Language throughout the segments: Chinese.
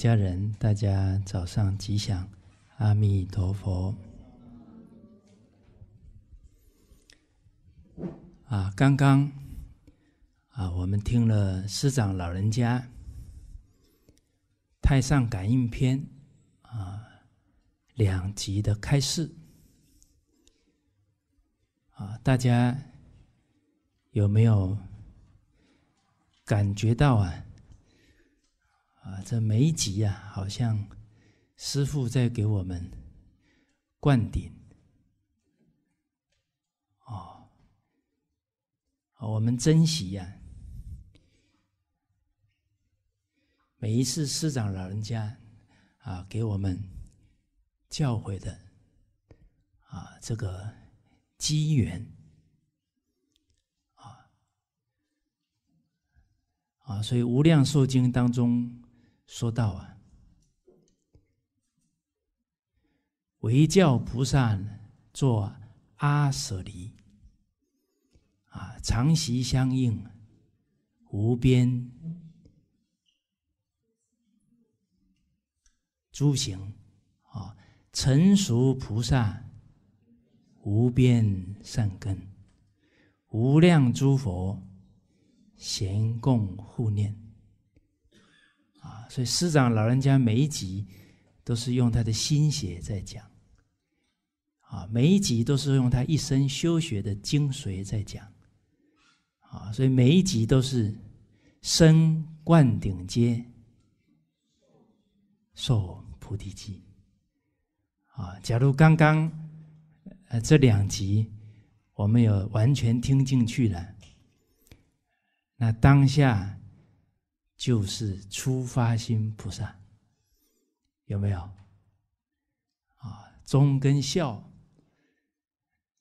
家人，大家早上吉祥！阿弥陀佛！啊，刚刚啊，我们听了师长老人家《太上感应篇》啊两集的开示啊，大家有没有感觉到啊？啊，这每一集呀，好像师傅在给我们灌顶哦，啊，我们珍惜呀，每一次师长老人家啊给我们教诲的啊这个机缘啊啊，所以《无量寿经》当中。说道啊，唯教菩萨作阿舍离啊，常习相应无边诸行啊，成熟菩萨无边善根，无量诸佛咸共护念。啊，所以师长老人家每一集都是用他的心血在讲，啊，每一集都是用他一生修学的精髓在讲，啊，所以每一集都是生灌顶阶受菩提记，啊，假如刚刚呃这两集我们有完全听进去了，那当下。就是初发心菩萨，有没有？啊，忠跟孝，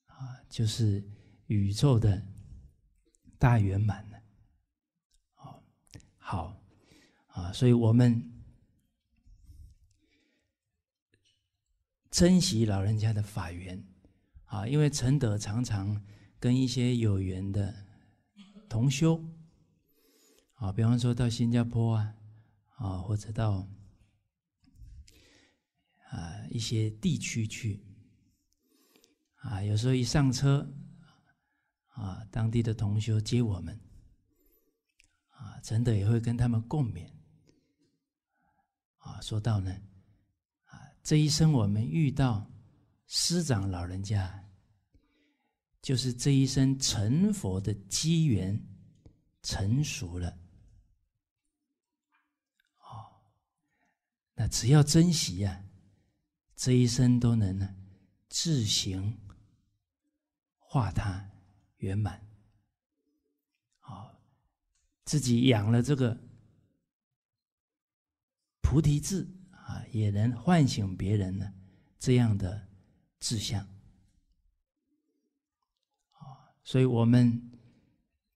啊，就是宇宙的大圆满了。好，好，啊，所以我们珍惜老人家的法缘，啊，因为承德常常跟一些有缘的同修。啊，比方说到新加坡啊，啊，或者到啊一些地区去，啊，有时候一上车，啊，当地的同学接我们，啊，真的也会跟他们共勉，啊，说到呢，啊，这一生我们遇到师长老人家，就是这一生成佛的机缘成熟了。那只要珍惜呀，这一生都能呢，自行化他圆满，好，自己养了这个菩提智啊，也能唤醒别人呢，这样的志向，啊，所以我们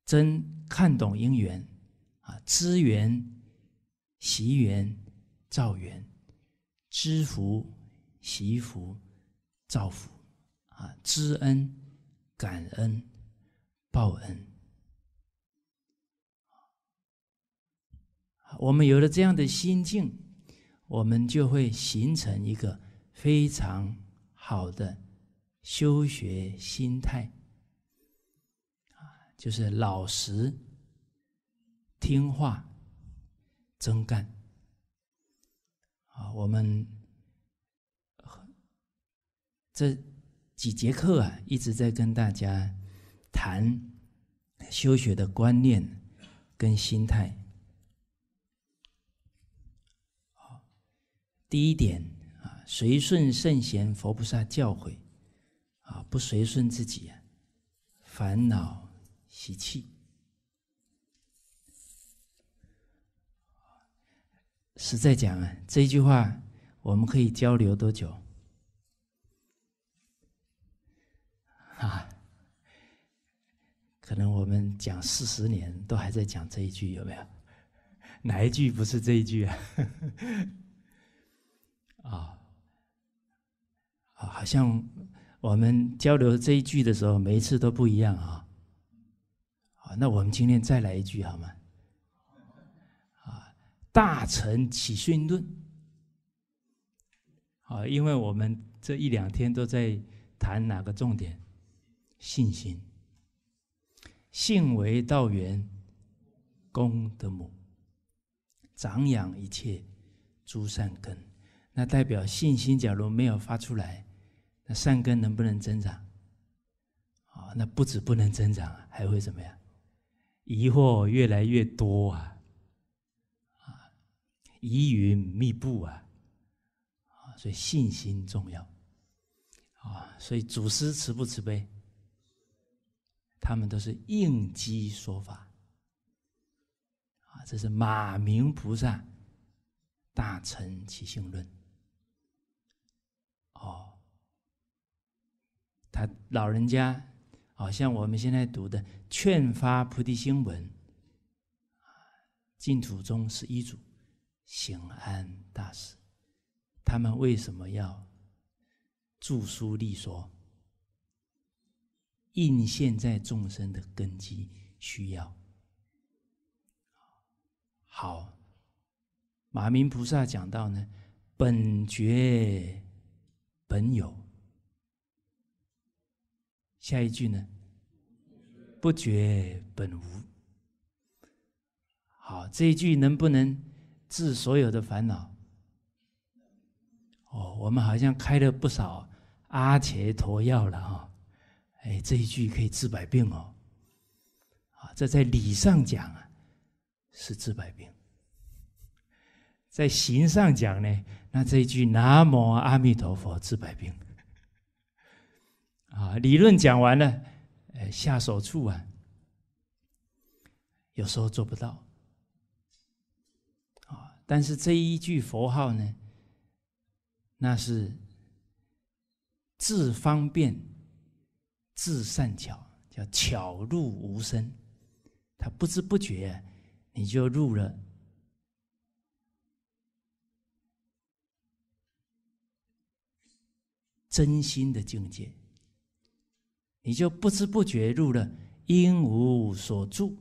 真看懂因缘啊，知缘、习缘。造缘，知福，惜福，造福，啊，知恩，感恩，报恩。我们有了这样的心境，我们就会形成一个非常好的修学心态，啊，就是老实、听话、真干。啊，我们这几节课啊，一直在跟大家谈修学的观念跟心态。第一点啊，随顺圣贤、佛菩萨教诲啊，不随顺自己啊，烦恼习气。实在讲啊，这一句话，我们可以交流多久？啊，可能我们讲四十年都还在讲这一句，有没有？哪一句不是这一句啊？啊，啊，好像我们交流这一句的时候，每一次都不一样啊。好，那我们今天再来一句好吗？大乘起训论，啊，因为我们这一两天都在谈哪个重点？信心，信为道源，功德母，长养一切诸善根。那代表信心，假如没有发出来，那善根能不能增长？啊，那不止不能增长，还会怎么样？疑惑越来越多啊！疑云密布啊，啊，所以信心重要，啊，所以祖师慈不慈悲？他们都是应机说法，啊，这是马明菩萨《大乘起信论》，哦，他老人家，好像我们现在读的《劝发菩提心文》，净土宗是一组。行安大师，他们为什么要著书立说，应现在众生的根基需要？好，马明菩萨讲到呢，本觉本有。下一句呢，不觉本无。好，这一句能不能？治所有的烦恼，哦，我们好像开了不少阿茄陀药了哈，哎，这一句可以治百病哦，啊，这在理上讲啊是治百病，在行上讲呢，那这一句南无阿弥陀佛治百病，啊，理论讲完了，呃，下手处啊，有时候做不到。但是这一句佛号呢，那是自方便、自善巧，叫巧入无声。他不知不觉，你就入了真心的境界，你就不知不觉入了因无所住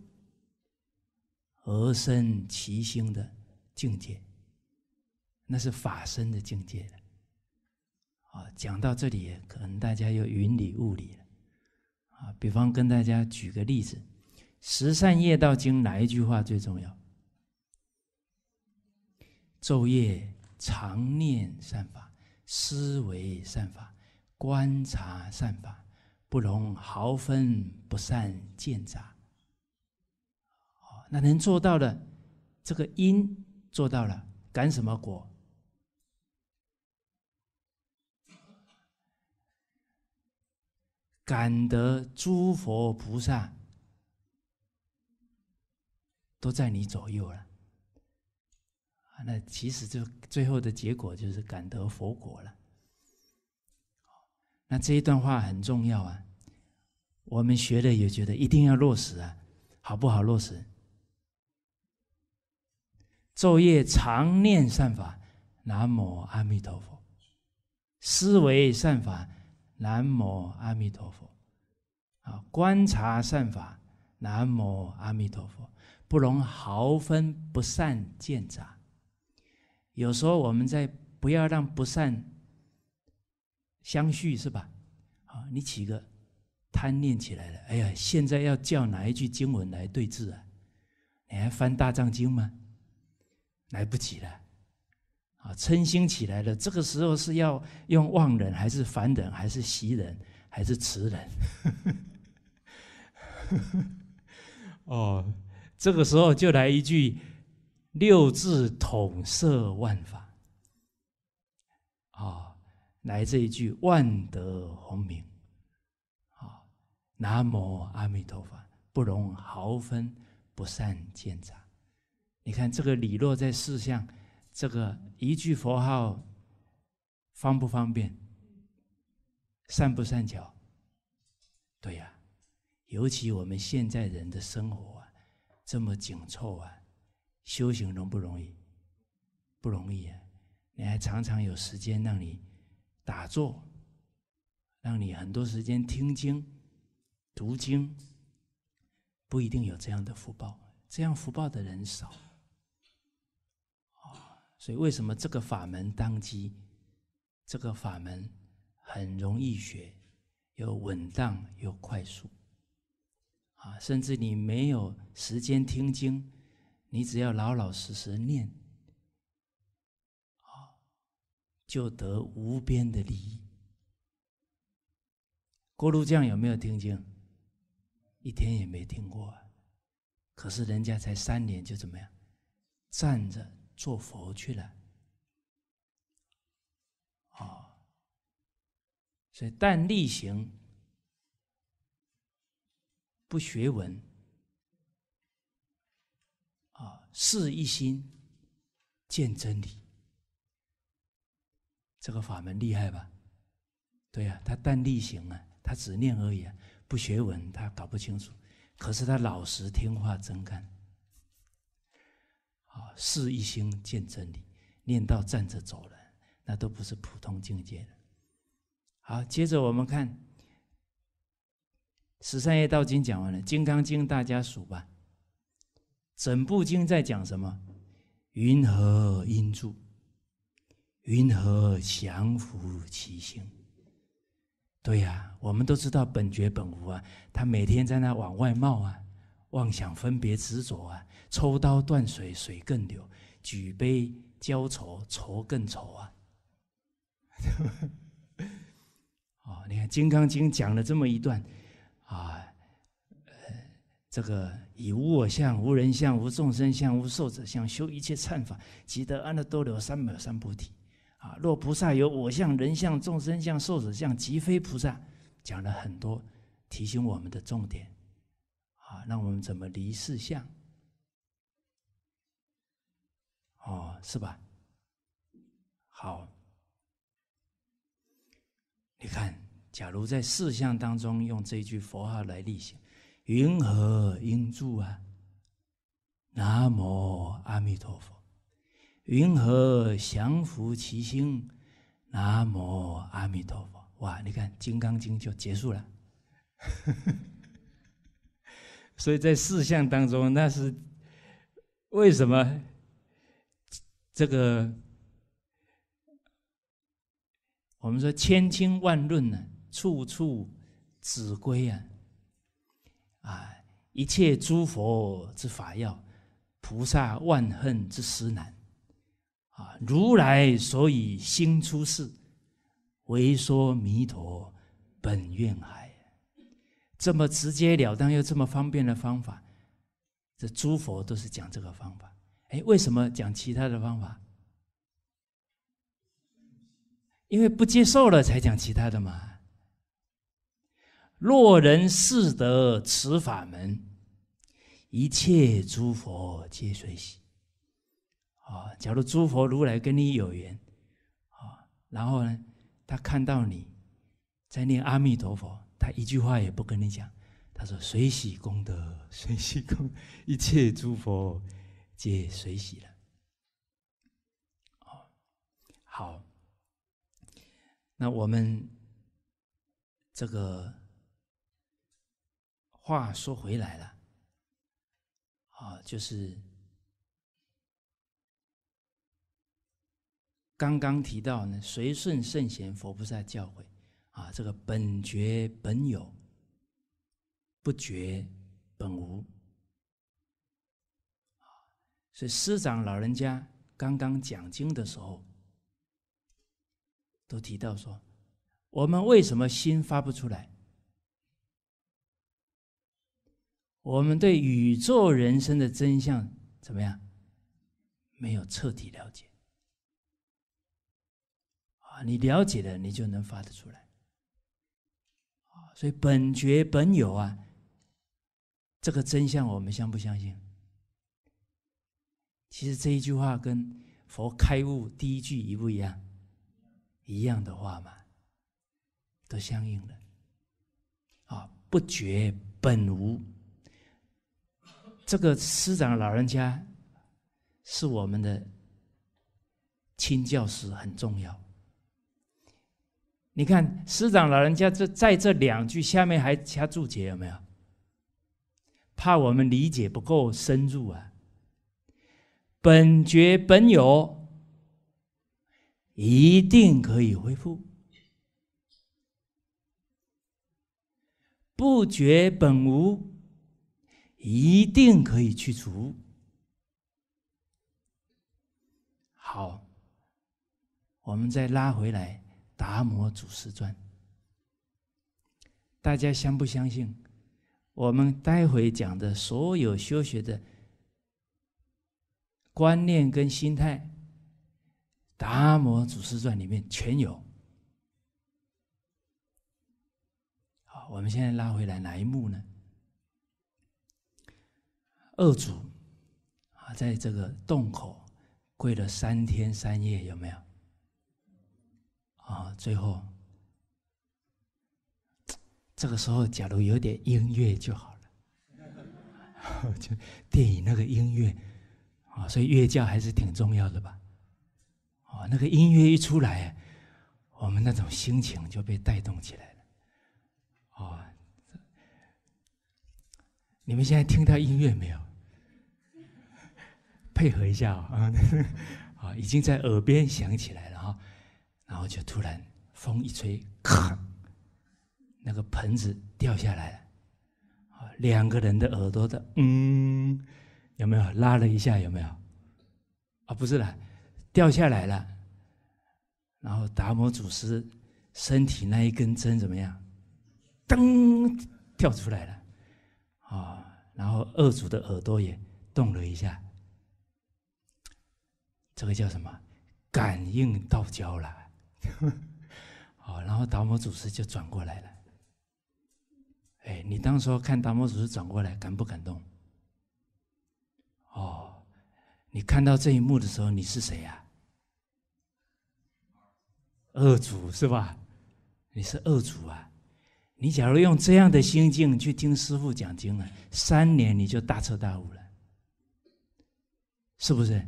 而生其心的。境界，那是法身的境界了。啊，讲到这里，可能大家又云里雾里了。啊，比方跟大家举个例子，《十善业道经》哪一句话最重要？昼夜常念善法，思维善法，观察善法，不容毫分不善见杂。哦，那能做到的，这个因。做到了，感什么果？感得诸佛菩萨都在你左右了。那其实就最后的结果就是感得佛果了。那这一段话很重要啊，我们学的也觉得一定要落实啊，好不好落实？昼夜常念善法，南无阿弥陀佛；思维善法，南无阿弥陀佛；啊，观察善法，南无阿弥陀佛。不容毫分不善见杂。有时候我们在不要让不善相续，是吧？啊，你起个贪念起来了，哎呀，现在要叫哪一句经文来对治啊？你还翻《大藏经》吗？来不及了，啊！嗔心起来了，这个时候是要用妄人，还是凡人，还是习人，还是慈呵。哦，这个时候就来一句六字统摄万法，啊，来这一句万德洪明，啊，南无阿弥陀佛，不容毫分不善见长。你看这个理落在四相，这个一句佛号方不方便？善不善巧？对呀，尤其我们现在人的生活啊，这么紧凑啊，修行容不容易？不容易啊！你还常常有时间让你打坐，让你很多时间听经、读经，不一定有这样的福报。这样福报的人少。所以，为什么这个法门当机？这个法门很容易学，又稳当又快速。啊，甚至你没有时间听经，你只要老老实实念，啊，就得无边的利益。锅炉匠有没有听经？一天也没听过啊。可是人家才三年就怎么样？站着。做佛去了，啊！所以但力行，不学文，啊，事一心见真理，这个法门厉害吧？对呀，他但力行啊，他只念而已，不学文，他搞不清楚。可是他老实听话真干。是一心见真理，念到站着走人，那都不是普通境界了。好，接着我们看十三页道经讲完了，《金刚经》大家数吧。整部经在讲什么？云何因住？云何降伏其心？对呀，我们都知道本觉本无啊，他每天在那往外冒啊。妄想分别执着啊，抽刀断水，水更流；举杯浇愁，愁更愁啊！哦，你看《金刚经》讲了这么一段，啊，呃，这个以无我相、无人相、无众生相、无寿者相修一切忏法，即得阿耨多罗三藐三菩提。啊，若菩萨有我相、人相、众生相、寿者相，即非菩萨。讲了很多，提醒我们的重点。那我们怎么离四相？哦，是吧？好，你看，假如在四相当中用这句佛号来立行，云何应住啊？南无阿弥陀佛。云何降伏其心？南无阿弥陀佛。哇，你看《金刚经》就结束了。所以在四项当中，那是为什么？这个我们说千经万论呢，处处子规啊，啊，一切诸佛之法要，菩萨万恨之实难，啊，如来所以心出世，为说弥陀本愿海。这么直截了当又这么方便的方法，这诸佛都是讲这个方法。哎，为什么讲其他的方法？因为不接受了才讲其他的嘛。若人是得此法门，一切诸佛皆随喜。啊，假如诸佛如来跟你有缘，啊，然后呢，他看到你在念阿弥陀佛。他一句话也不跟你讲，他说：“随喜功德，随喜功一切诸佛皆随喜了。”好，好，那我们这个话说回来了，啊，就是刚刚提到呢，随顺圣贤、佛菩萨教诲。啊，这个本觉本有，不觉本无。所以师长老人家刚刚讲经的时候，都提到说，我们为什么心发不出来？我们对宇宙人生的真相怎么样？没有彻底了解。啊，你了解了，你就能发得出来。所以本觉本有啊，这个真相我们相不相信？其实这一句话跟佛开悟第一句一不一样，一样的话嘛，都相应的。啊，不觉本无。这个师长老人家是我们的亲教师，很重要。你看，师长老人家这在这两句下面还加注解，有没有？怕我们理解不够深入啊？本觉本有，一定可以恢复；不觉本无，一定可以去除。好，我们再拉回来。《达摩祖师传》，大家相不相信？我们待会讲的所有修学的观念跟心态，《达摩祖师传》里面全有。好，我们现在拉回来哪一幕呢？二祖啊，在这个洞口跪了三天三夜，有没有？啊，最后这个时候，假如有点音乐就好了，就电影那个音乐，啊，所以乐教还是挺重要的吧？啊，那个音乐一出来，我们那种心情就被带动起来了。啊，你们现在听到音乐没有？配合一下啊，啊，已经在耳边响起来了。然后就突然风一吹，咔，那个盆子掉下来了。啊，两个人的耳朵的，嗯，有没有拉了一下？有没有？啊，不是了，掉下来了。然后达摩祖师身体那一根针怎么样？噔，跳出来了。啊，然后二祖的耳朵也动了一下。这个叫什么？感应道交了。好，然后达摩祖师就转过来了。哎，你当时看达摩祖师转过来，感不感动？哦，你看到这一幕的时候，你是谁呀？恶主是吧？你是恶主啊！你假如用这样的心境去听师傅讲经啊，三年你就大彻大悟了，是不是？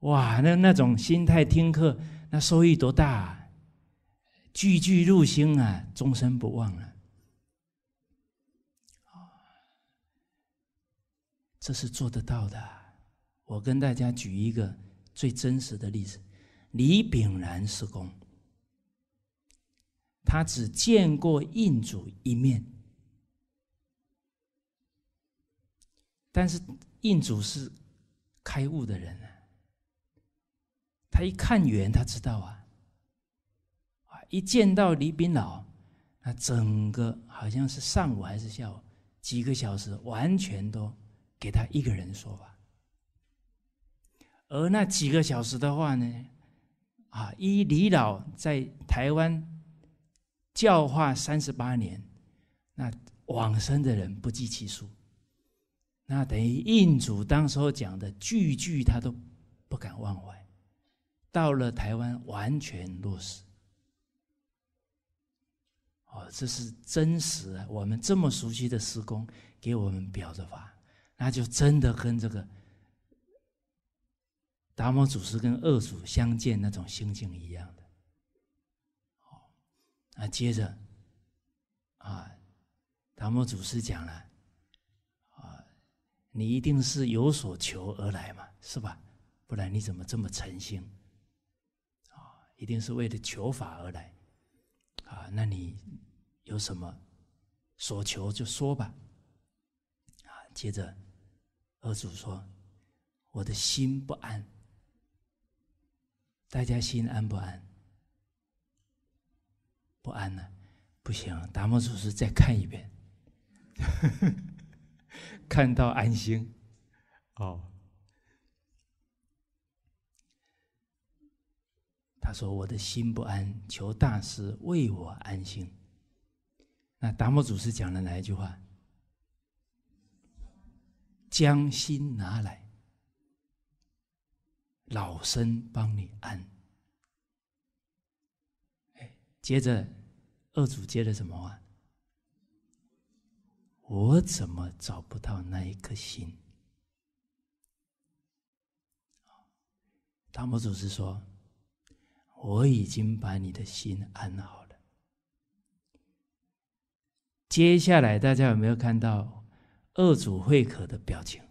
哇，那那种心态听课。那收益多大？啊！句句入心啊，终身不忘了。这是做得到的。我跟大家举一个最真实的例子：李炳然是公，他只见过印主一面，但是印主是开悟的人啊。他一看远，他知道啊，啊，一见到李炳老，那整个好像是上午还是下午，几个小时完全都给他一个人说吧。而那几个小时的话呢，啊，依李老在台湾教化三十八年，那往生的人不计其数，那等于印主当时候讲的句句，他都不敢忘怀。到了台湾完全落实，哦，这是真实。我们这么熟悉的施工给我们表着法，那就真的跟这个达摩祖师跟二祖相见那种心境一样的。哦，那接着，啊，达摩祖师讲了，啊，你一定是有所求而来嘛，是吧？不然你怎么这么诚心？一定是为了求法而来，啊，那你有什么所求就说吧，啊，接着二祖说：“我的心不安，大家心安不安？不安呢？不行，达摩祖师再看一遍，看到安心，哦。”他说：“我的心不安，求大师为我安心。”那达摩祖师讲了哪一句话？将心拿来，老身帮你安。哎，接着二祖接了什么话？我怎么找不到那一颗心？达摩祖师说。我已经把你的心安好了。接下来，大家有没有看到二祖慧可的表情？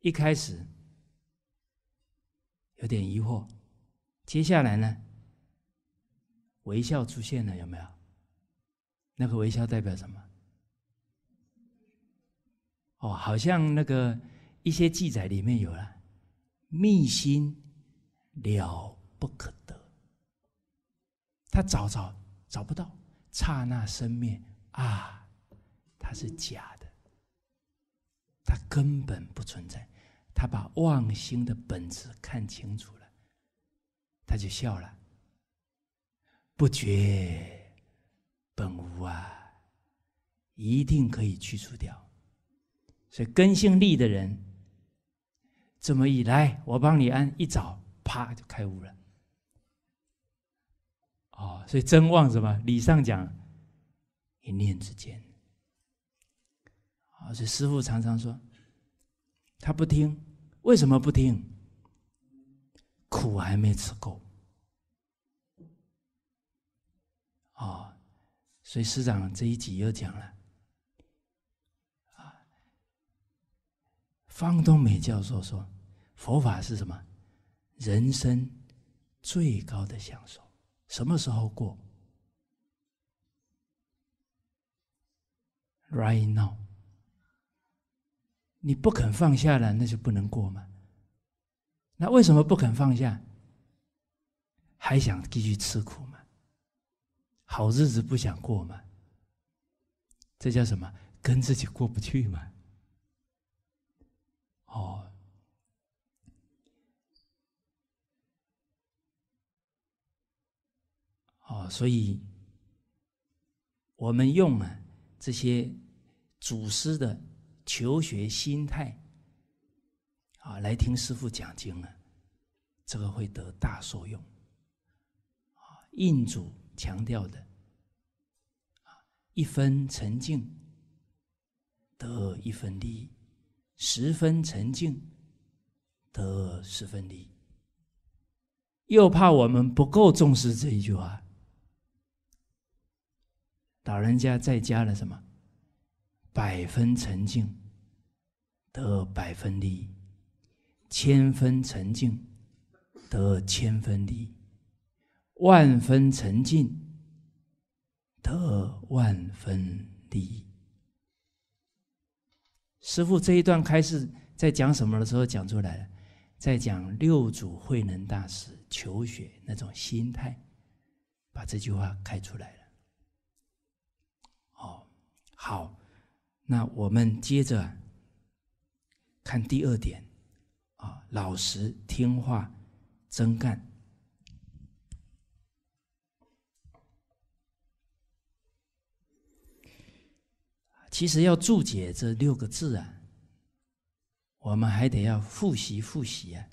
一开始有点疑惑，接下来呢，微笑出现了，有没有？那个微笑代表什么？哦，好像那个一些记载里面有了。密心了不可得，他找找找不到，刹那生灭啊，它是假的，它根本不存在。他把妄心的本质看清楚了，他就笑了，不觉本无啊，一定可以去除掉。所以根性利的人。这么一来，我帮你按一早，啪就开悟了。哦，所以真妄什么？礼上讲一念之间。啊，所以师傅常常说，他不听，为什么不听？苦还没吃够。哦，所以师长这一集又讲了，啊，方东美教授说。佛法是什么？人生最高的享受，什么时候过？Right now，你不肯放下了，那就不能过嘛。那为什么不肯放下？还想继续吃苦吗？好日子不想过吗？这叫什么？跟自己过不去吗？哦。啊，所以我们用啊这些祖师的求学心态啊来听师父讲经啊，这个会得大受用。印祖强调的啊，一分沉静得一分利益，十分沉静得十分利益。又怕我们不够重视这一句话。老人家在家的什么？百分沉静得百分益，千分沉静得千分益，万分沉静得万分益。师傅这一段开始在讲什么的时候讲出来了，在讲六祖慧能大师求学那种心态，把这句话开出来了。好，那我们接着看第二点啊，老实听话，真干。其实要注解这六个字啊，我们还得要复习复习啊。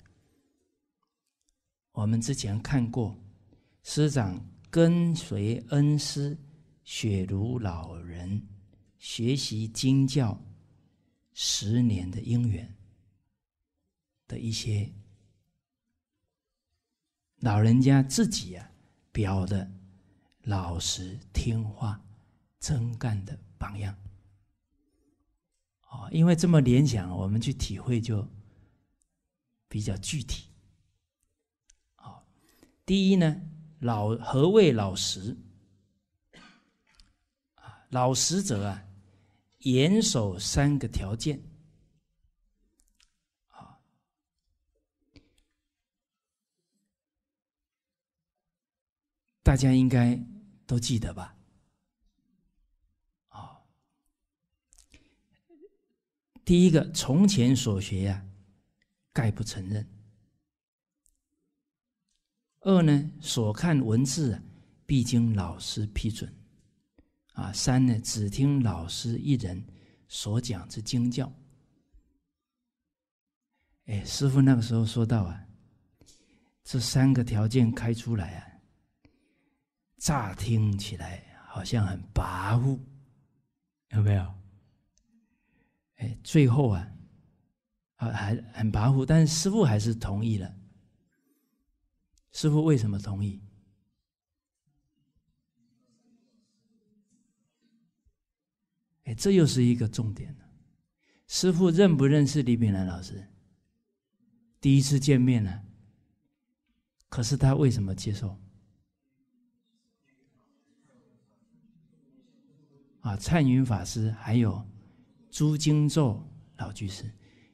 我们之前看过，师长跟随恩师，雪茹老人。学习经教十年的因缘的一些老人家自己呀，表的老实听话、真干的榜样。哦，因为这么联想，我们去体会就比较具体。好，第一呢，老何谓老实？老实者啊。严守三个条件，啊，大家应该都记得吧？啊，第一个，从前所学呀，概不承认；二呢，所看文字，啊，必经老师批准。啊，三呢，只听老师一人所讲之经教。哎，师傅那个时候说到啊，这三个条件开出来啊，乍听起来好像很跋扈，有没有？哎，最后啊，还很跋扈，但是师傅还是同意了。师傅为什么同意？哎，这又是一个重点师傅认不认识李炳南老师？第一次见面呢。可是他为什么接受？啊，灿云法师还有朱经咒老居士，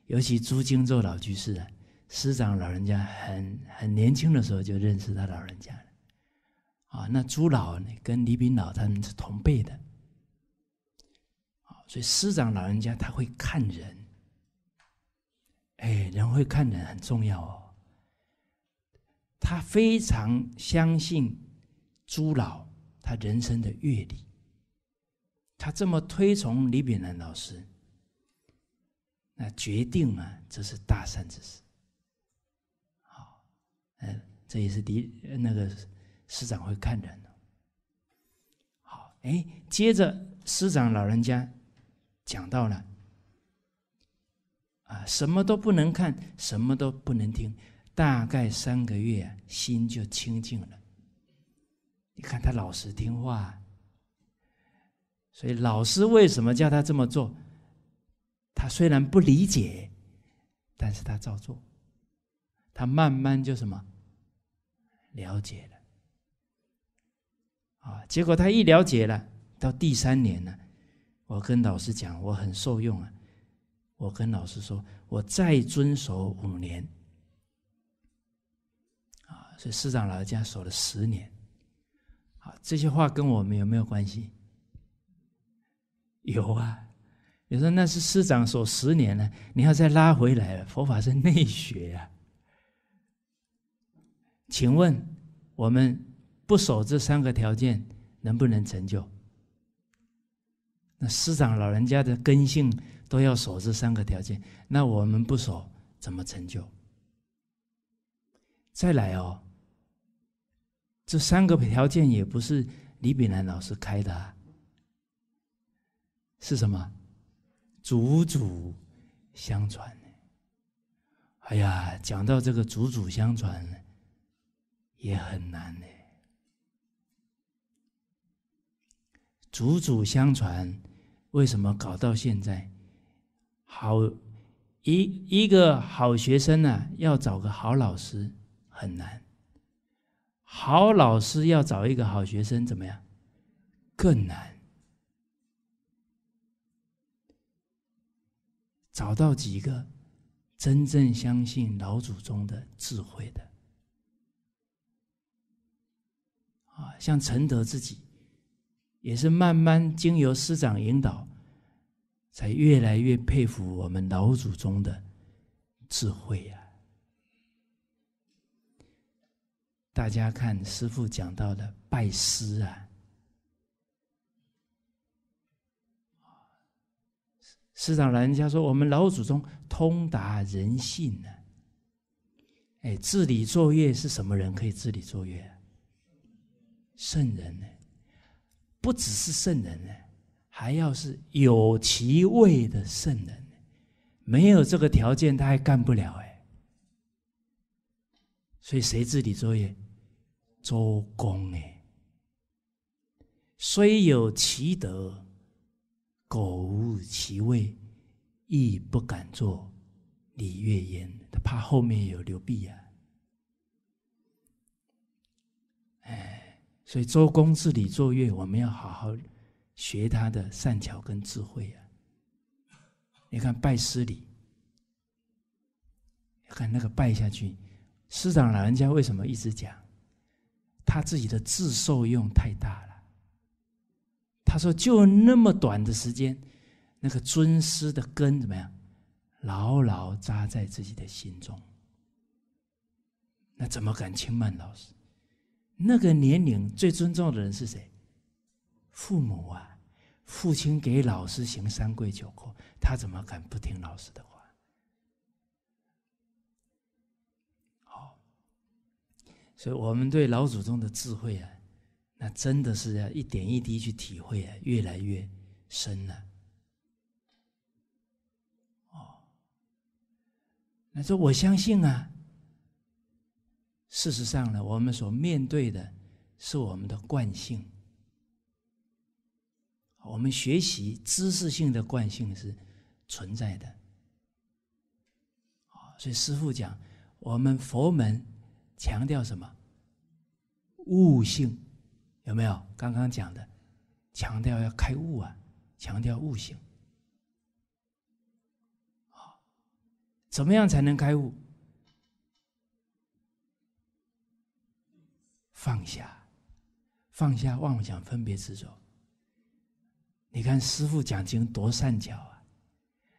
尤其朱经咒老居士啊，师长老人家很很年轻的时候就认识他老人家了。啊，那朱老跟李炳老他们是同辈的。所以师长老人家他会看人，哎，人会看人很重要哦。他非常相信朱老他人生的阅历，他这么推崇李炳南老师，那决定啊这是大善之事。好，嗯，这也是李那个师长会看人哦。好，哎，接着师长老人家。讲到了，啊，什么都不能看，什么都不能听，大概三个月，心就清净了。你看他老实听话，所以老师为什么叫他这么做？他虽然不理解，但是他照做，他慢慢就什么了解了。啊，结果他一了解了，到第三年呢。我跟老师讲，我很受用啊。我跟老师说，我再遵守五年啊，所以师长老人家守了十年。啊，这些话跟我们有没有关系？有啊。你说那是师长守十年呢，你要再拉回来佛法是内学啊。请问我们不守这三个条件，能不能成就？那师长老人家的根性都要守这三个条件，那我们不守怎么成就？再来哦，这三个条件也不是李炳南老师开的，是什么？祖祖相传哎呀，讲到这个祖祖相传，也很难呢。祖祖相传。为什么搞到现在，好一一个好学生呢？要找个好老师很难，好老师要找一个好学生怎么样？更难，找到几个真正相信老祖宗的智慧的，啊，像承德自己。也是慢慢经由师长引导，才越来越佩服我们老祖宗的智慧啊！大家看师傅讲到的拜师啊，师师长老人家说，我们老祖宗通达人性呢。哎，治理作业是什么人可以治理作业？圣人呢？不只是圣人呢，还要是有其位的圣人，没有这个条件他还干不了哎。所以谁治理作业？周公哎，虽有其德，苟无其位，亦不敢做礼乐焉。他怕后面有流弊呀，哎。所以周公治礼作乐，我们要好好学他的善巧跟智慧啊！你看拜师礼，看那个拜下去，师长老人家为什么一直讲？他自己的自受用太大了。他说就那么短的时间，那个尊师的根怎么样，牢牢扎在自己的心中，那怎么敢轻慢老师？那个年龄最尊重的人是谁？父母啊，父亲给老师行三跪九叩，他怎么敢不听老师的话？好，所以我们对老祖宗的智慧啊，那真的是要一点一滴去体会啊，越来越深了。哦，他说我相信啊。事实上呢，我们所面对的是我们的惯性。我们学习知识性的惯性是存在的。所以师父讲，我们佛门强调什么？悟性，有没有？刚刚讲的，强调要开悟啊，强调悟性。怎么样才能开悟？放下，放下妄想分别执着。你看师傅讲经多善巧啊！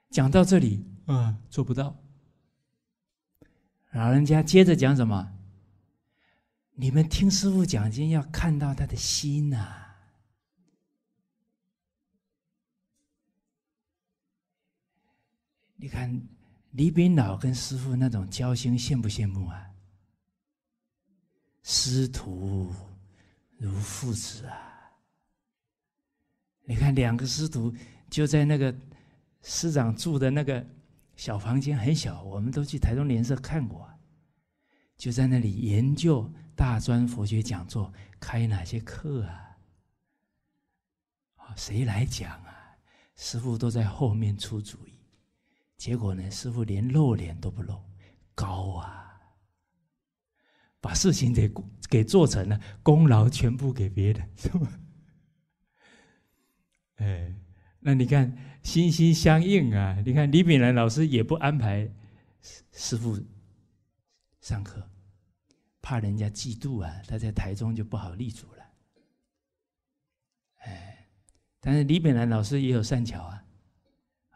讲到这里，嗯，做不到。老人家接着讲什么？你们听师傅讲经，要看到他的心呐。你看李炳老跟师傅那种交心，羡不羡慕啊？师徒如父子啊！你看，两个师徒就在那个师长住的那个小房间，很小，我们都去台中联社看过，就在那里研究大专佛学讲座开哪些课啊？啊，谁来讲啊？师傅都在后面出主意，结果呢，师傅连露脸都不露，高啊！把事情给给做成了，功劳全部给别人，是吧？哎，那你看心心相印啊！你看李炳南老师也不安排师师傅上课，怕人家嫉妒啊，他在台中就不好立足了。哎，但是李炳南老师也有善巧啊，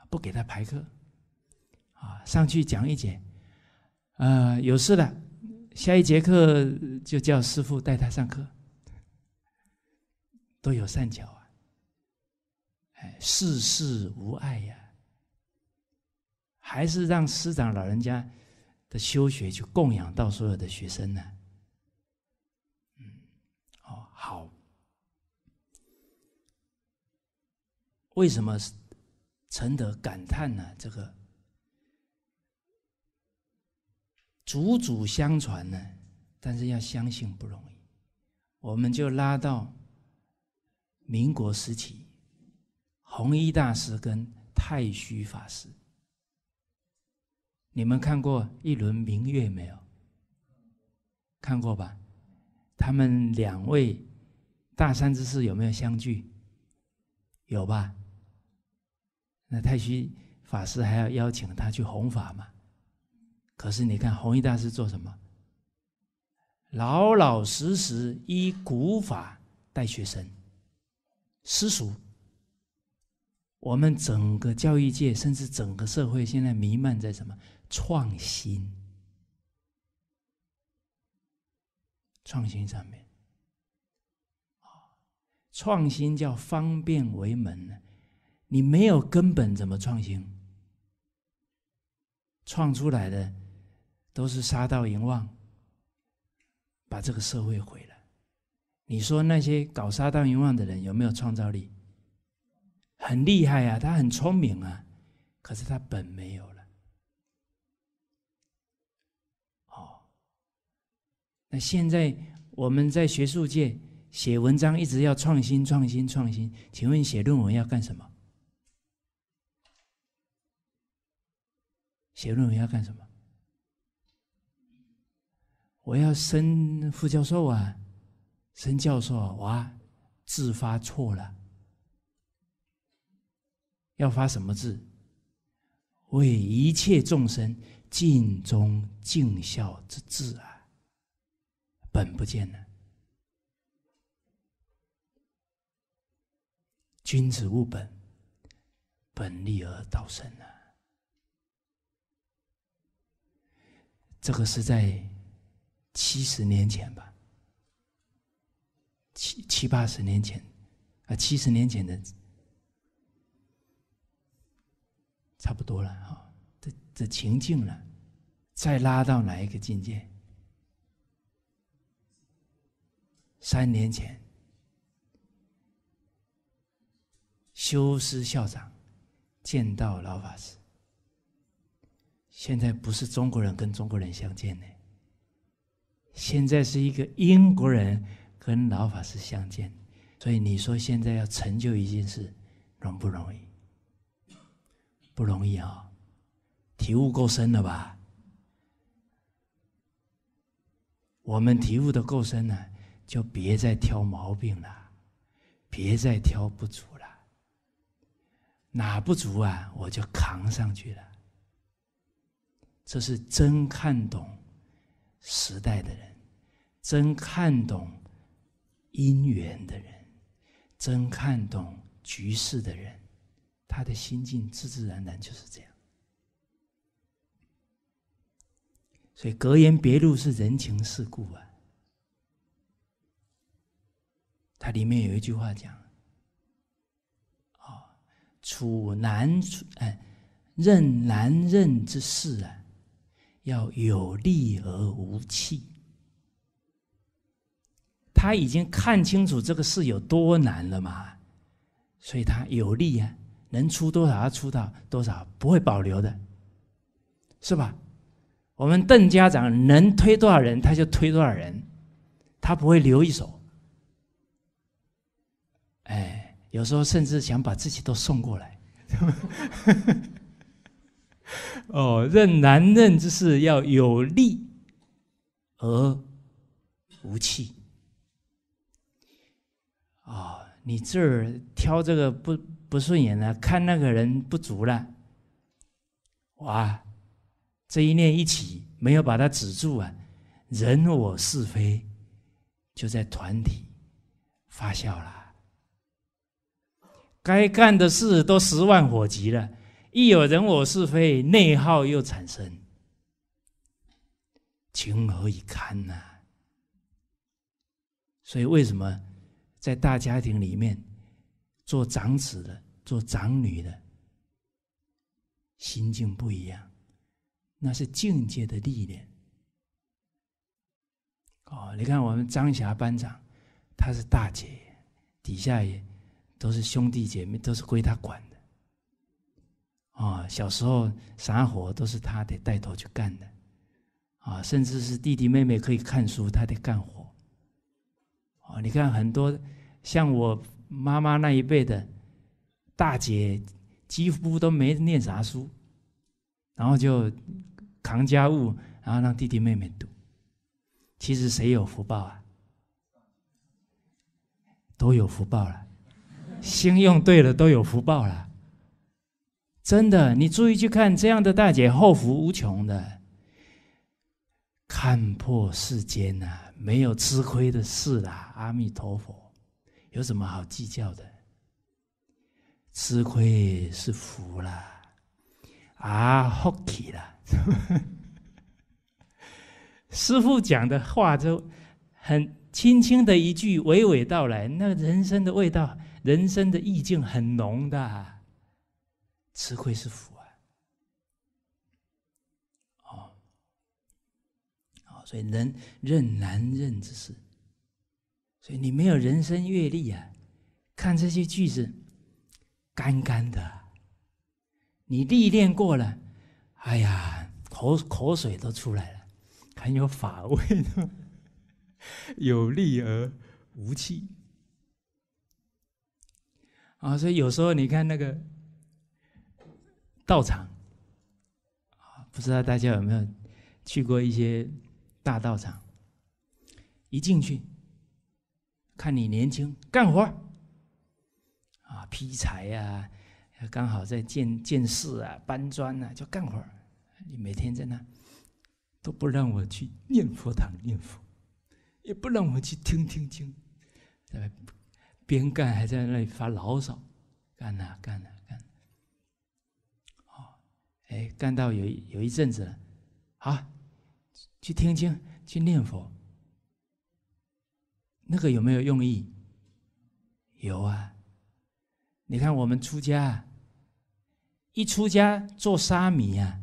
不给他排课，啊，上去讲一讲，呃，有事了。下一节课就叫师傅带他上课，多有善巧啊，哎，世事无碍呀，还是让师长老人家的修学去供养到所有的学生呢，嗯，哦，好，为什么陈德感叹呢？这个。祖祖相传呢，但是要相信不容易。我们就拉到民国时期，弘一大师跟太虚法师。你们看过一轮明月没有？看过吧？他们两位大山之士有没有相聚？有吧？那太虚法师还要邀请他去弘法嘛？可是你看，弘一大师做什么？老老实实依古法带学生，私塾。我们整个教育界，甚至整个社会，现在弥漫在什么创新？创新上面，创新叫方便为门呢，你没有根本，怎么创新？创出来的？都是杀盗淫妄，把这个社会毁了。你说那些搞杀盗淫妄的人有没有创造力？很厉害啊，他很聪明啊，可是他本没有了。哦，那现在我们在学术界写文章一直要创新、创新、创新，请问写论文要干什么？写论文要干什么？我要升副教授啊，升教授啊，字发错了，要发什么字？为一切众生尽忠尽孝之志啊，本不见了。君子务本，本立而道生啊。这个是在。七十年前吧，七七八十年前，啊，七十年前的差不多了哈。这这情境了，再拉到哪一个境界？三年前，修斯校长见到老法师。现在不是中国人跟中国人相见呢。现在是一个英国人跟老法师相见，所以你说现在要成就一件事，容不容易？不容易啊！体悟够深了吧？我们体悟的够深了，就别再挑毛病了，别再挑不足了。哪不足啊？我就扛上去了。这是真看懂。时代的人，真看懂因缘的人，真看懂局势的人，他的心境自自然然就是这样。所以《格言别录》是人情世故啊，它里面有一句话讲：“哦，处难处，哎，任难任之事啊。”要有力而无气，他已经看清楚这个事有多难了嘛，所以他有力呀，能出多少他出到多少，不会保留的，是吧？我们邓家长能推多少人他就推多少人，他不会留一手，哎，有时候甚至想把自己都送过来。哦，任难任之事要有力而无气。哦，你这儿挑这个不不顺眼了，看那个人不足了。哇，这一念一起，没有把它止住啊！人我是非就在团体发酵了。该干的事都十万火急了。一有人我是非，内耗又产生，情何以堪呐！所以为什么在大家庭里面，做长子的、做长女的，心境不一样？那是境界的历练。哦，你看我们张霞班长，她是大姐，底下也都是兄弟姐妹，都是归她管的。啊，小时候啥活都是他得带头去干的，啊，甚至是弟弟妹妹可以看书，他得干活。啊，你看很多像我妈妈那一辈的大姐，几乎都没念啥书，然后就扛家务，然后让弟弟妹妹读。其实谁有福报啊？都有福报了，心用对了，都有福报了。真的，你注意去看这样的大姐，后福无穷的。看破世间呐，没有吃亏的事啦，阿弥陀佛，有什么好计较的？吃亏是福啦，啊，豁气了。师傅讲的话就很轻轻的一句娓娓道来，那人生的味道，人生的意境很浓的。吃亏是福啊！哦哦，所以人任难任之事，所以你没有人生阅历啊，看这些句子干干的，你历练过了，哎呀，口口水都出来了，很有法味的，有力而无气啊！所以有时候你看那个。道场，啊，不知道大家有没有去过一些大道场？一进去，看你年轻，干活啊，劈柴呀，刚好在建建寺啊，搬砖啊，就干活你每天在那都不让我去念佛堂念佛，也不让我去听听经，边干还在那里发牢骚，干哪干哪。哎，干到有有一阵子了，好，去听经，去念佛，那个有没有用意？有啊，你看我们出家，一出家做沙弥啊，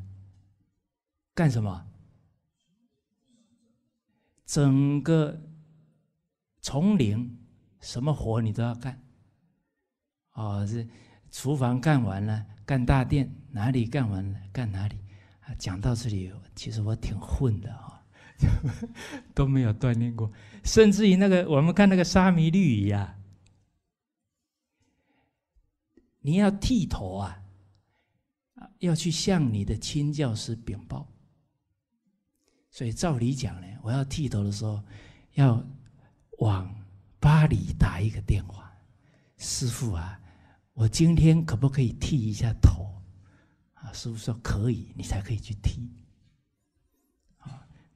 干什么？整个丛林什么活你都要干。哦，是厨房干完了，干大殿。哪里干完了干哪里，啊，讲到这里，其实我挺混的啊，都没有锻炼过，甚至于那个我们看那个沙弥律仪啊，你要剃头啊，啊要去向你的亲教师禀报，所以照理讲呢，我要剃头的时候，要往巴黎打一个电话，师傅啊，我今天可不可以剃一下头？师傅说：“可以，你才可以去踢。”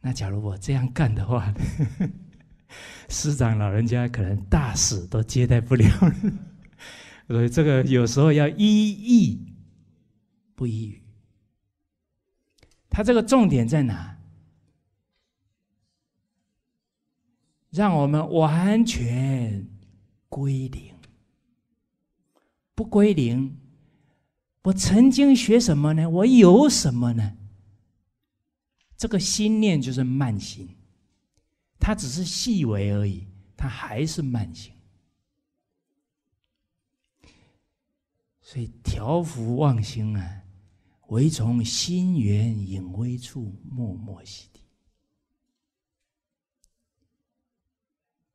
那假如我这样干的话，师长老人家可能大事都接待不了了。所以这个有时候要一意不一语。他这个重点在哪？让我们完全归零，不归零。我曾经学什么呢？我有什么呢？这个心念就是慢心，它只是细微而已，它还是慢心。所以调伏妄心啊，唯从心源隐微处默默洗涤。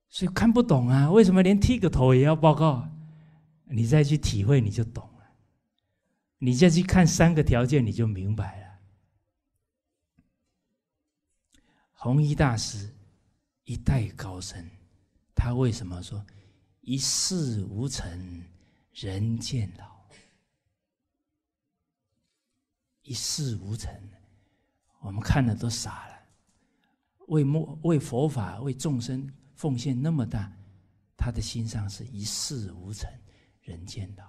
所以看不懂啊？为什么连剃个头也要报告？你再去体会，你就懂。你再去看三个条件，你就明白了。弘一大师，一代高僧，他为什么说“一事无成，人见老”？一事无成，我们看了都傻了。为莫为佛法，为众生奉献那么大，他的心上是一事无成，人见老。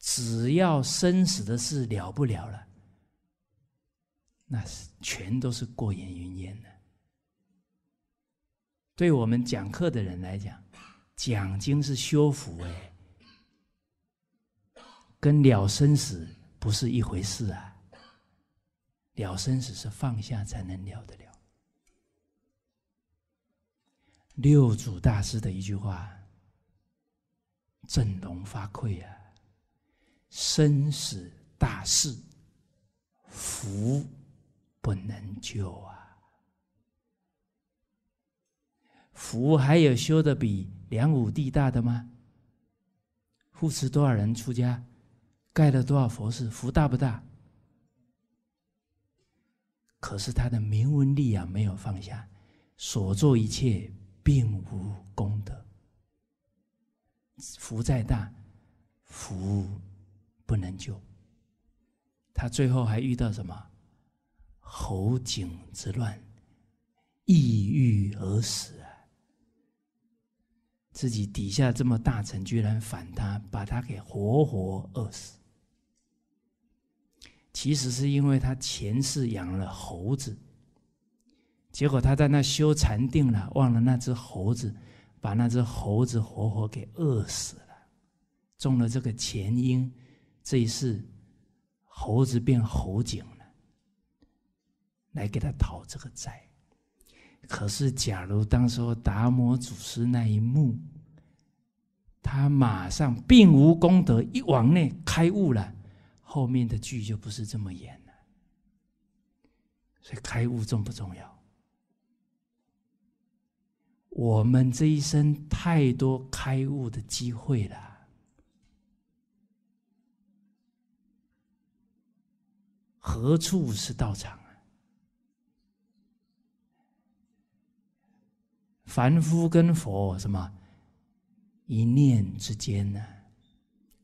只要生死的事了不了了，那是全都是过眼云烟的。对我们讲课的人来讲，讲经是修福哎，跟了生死不是一回事啊。了生死是放下才能了得了。六祖大师的一句话，振聋发聩啊！生死大事，福不能救啊！福还有修的比梁武帝大的吗？扶持多少人出家，盖了多少佛寺，福大不大？可是他的名闻利养没有放下，所做一切并无功德。福再大，福。不能救，他最后还遇到什么侯景之乱，抑郁而死啊！自己底下这么大臣居然反他，把他给活活饿死。其实是因为他前世养了猴子，结果他在那修禅定了，忘了那只猴子，把那只猴子活活给饿死了，中了这个前因。这一次，猴子变猴精了，来给他讨这个债。可是，假如当时达摩祖师那一幕，他马上并无功德，一往内开悟了，后面的剧就不是这么演了。所以，开悟重不重要？我们这一生太多开悟的机会了。何处是道场啊？凡夫跟佛什么一念之间呢？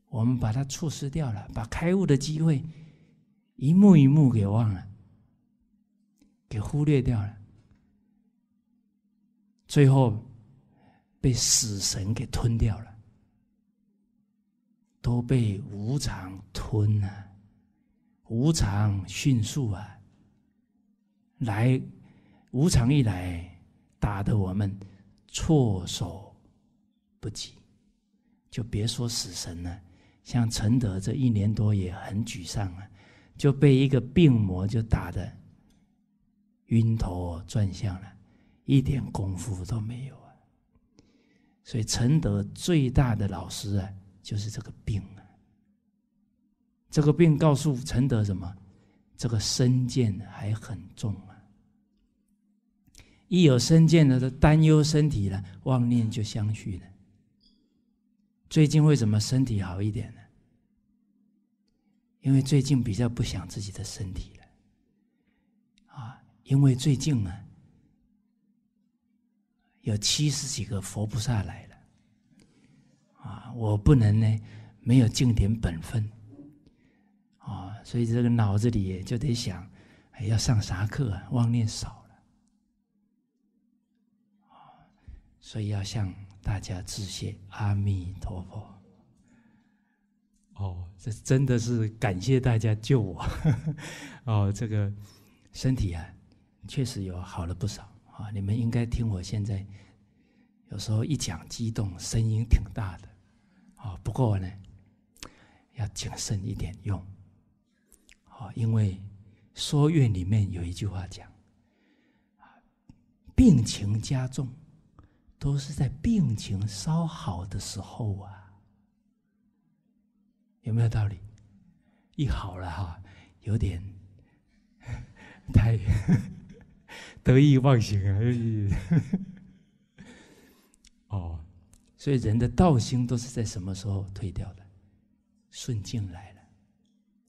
我们把它错失掉了，把开悟的机会一幕一幕给忘了，给忽略掉了，最后被死神给吞掉了，都被无常吞了。无常迅速啊！来，无常一来，打得我们措手不及，就别说死神了。像陈德这一年多也很沮丧啊，就被一个病魔就打的晕头转向了，一点功夫都没有啊。所以陈德最大的老师啊，就是这个病啊。这个病告诉陈德什么？这个身见还很重啊！一有身见呢，担忧身体了，妄念就相续了。最近为什么身体好一点呢？因为最近比较不想自己的身体了啊！因为最近啊，有七十几个活不下来了啊！我不能呢，没有尽点本分。所以这个脑子里就得想，要上啥课啊？妄念少了，所以要向大家致谢，阿弥陀佛。哦，这真的是感谢大家救我。哦，这个身体啊，确实有好了不少啊。你们应该听我现在，有时候一讲激动，声音挺大的。啊，不过呢，要谨慎一点用。啊，因为《说院里面有一句话讲：“病情加重，都是在病情稍好的时候啊，有没有道理？一好了哈，有点太得意忘形而已。哦，所以人的道心都是在什么时候退掉的？顺境来了。”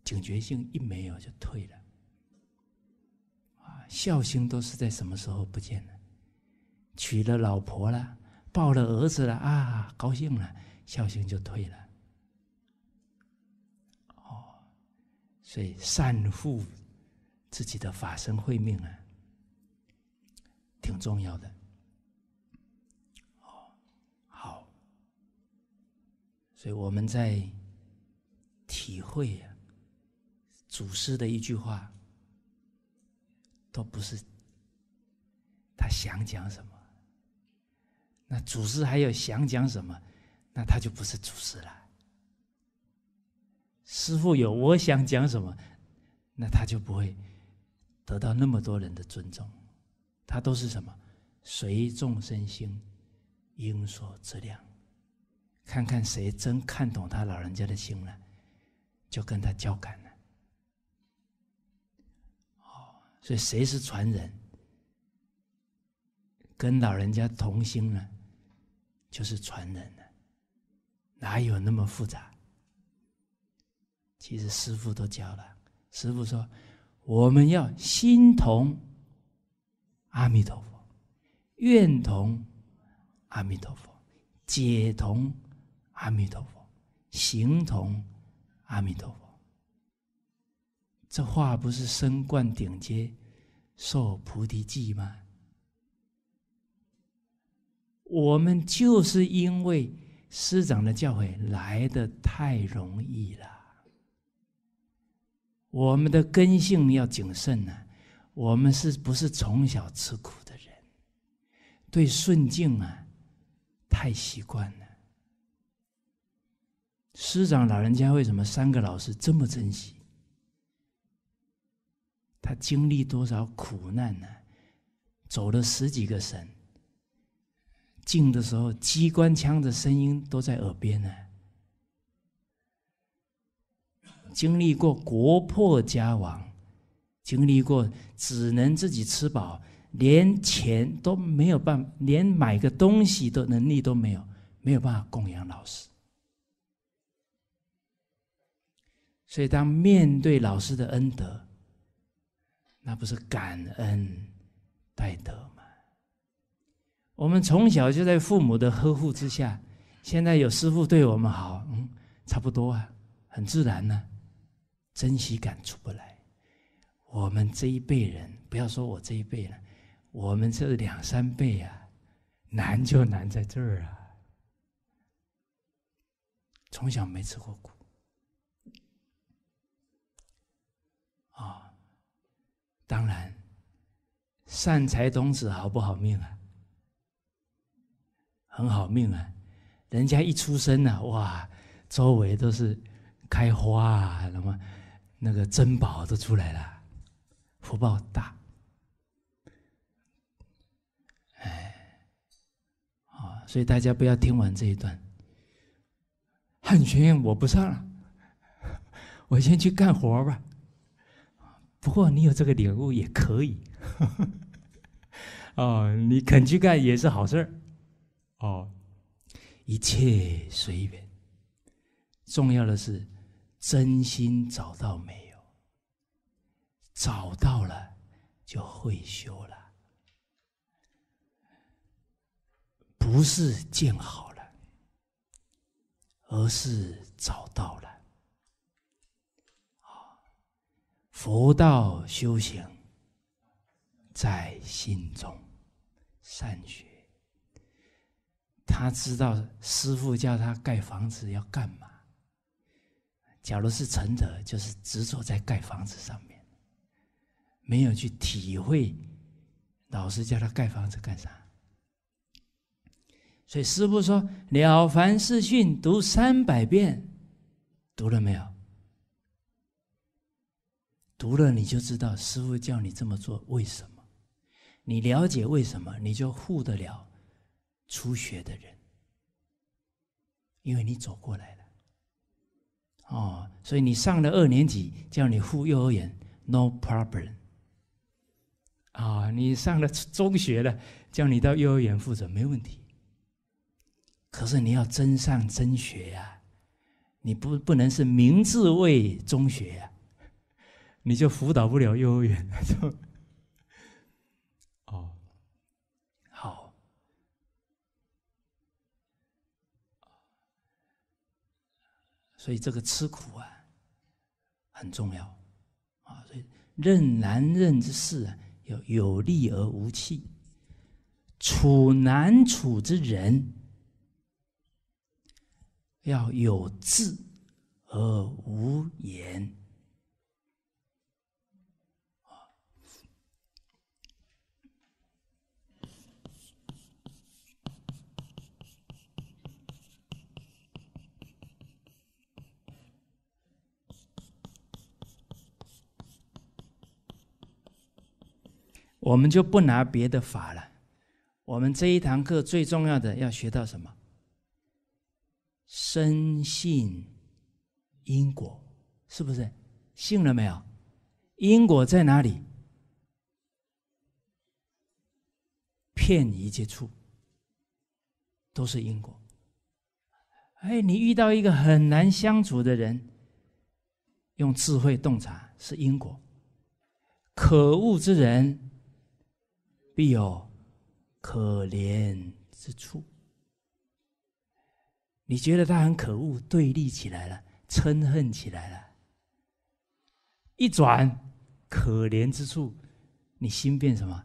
警觉性一没有就退了，啊，孝心都是在什么时候不见了？娶了老婆了，抱了儿子了，啊，高兴了，孝心就退了。哦，所以善护自己的法身慧命啊，挺重要的。哦，好，所以我们在体会呀。祖师的一句话，都不是他想讲什么。那祖师还有想讲什么，那他就不是祖师了。师傅有我想讲什么，那他就不会得到那么多人的尊重。他都是什么？随众生心，应说之量。看看谁真看懂他老人家的心了，就跟他交感了。所以谁是传人？跟老人家同心呢，就是传人了。哪有那么复杂？其实师傅都教了。师傅说，我们要心同阿弥陀佛，愿同阿弥陀佛，解同阿弥陀佛，行同阿弥陀佛。这话不是身冠顶阶。受菩提记吗？我们就是因为师长的教诲来的太容易了，我们的根性要谨慎呢。我们是不是从小吃苦的人？对顺境啊，太习惯了。师长老人家为什么三个老师这么珍惜？他经历多少苦难呢？走了十几个省，进的时候机关枪的声音都在耳边呢。经历过国破家亡，经历过只能自己吃饱，连钱都没有办，连买个东西的能力都没有，没有办法供养老师。所以，当面对老师的恩德。那不是感恩戴德吗？我们从小就在父母的呵护之下，现在有师傅对我们好，嗯，差不多啊，很自然呢，珍惜感出不来。我们这一辈人，不要说我这一辈了，我们这两三辈啊，难就难在这儿啊。从小没吃过苦。当然，善财童子好不好命啊？很好命啊！人家一出生呢，哇，周围都是开花，啊，什么那个珍宝都出来了，福报大。哎，啊，所以大家不要听完这一段。汉群，我不上了，我先去干活吧。不过你有这个领悟也可以，哦，你肯去干也是好事儿，哦，一切随缘，重要的是真心找到没有，找到了就会修了，不是建好了，而是找到了。佛道修行在心中，善学。他知道师傅叫他盖房子要干嘛。假如是成者，就是执着在盖房子上面，没有去体会老师叫他盖房子干啥。所以师傅说了，《凡世训》读三百遍，读了没有？读了你就知道，师傅叫你这么做为什么？你了解为什么，你就护得了初学的人，因为你走过来了。哦，所以你上了二年级，叫你护幼儿园，no problem。啊，你上了中学了，叫你到幼儿园负责，没问题。可是你要真上真学呀，你不不能是明智为中学呀。你就辅导不了幼儿园，哦，好，所以这个吃苦啊很重要啊，所以任难任之事要有利而无气，处难处之人要有智而无言。我们就不拿别的法了。我们这一堂课最重要的要学到什么？深信因果，是不是？信了没有？因果在哪里？骗一接触都是因果。哎，你遇到一个很难相处的人，用智慧洞察是因果。可恶之人。必有可怜之处。你觉得他很可恶，对立起来了，嗔恨起来了。一转，可怜之处，你心变什么？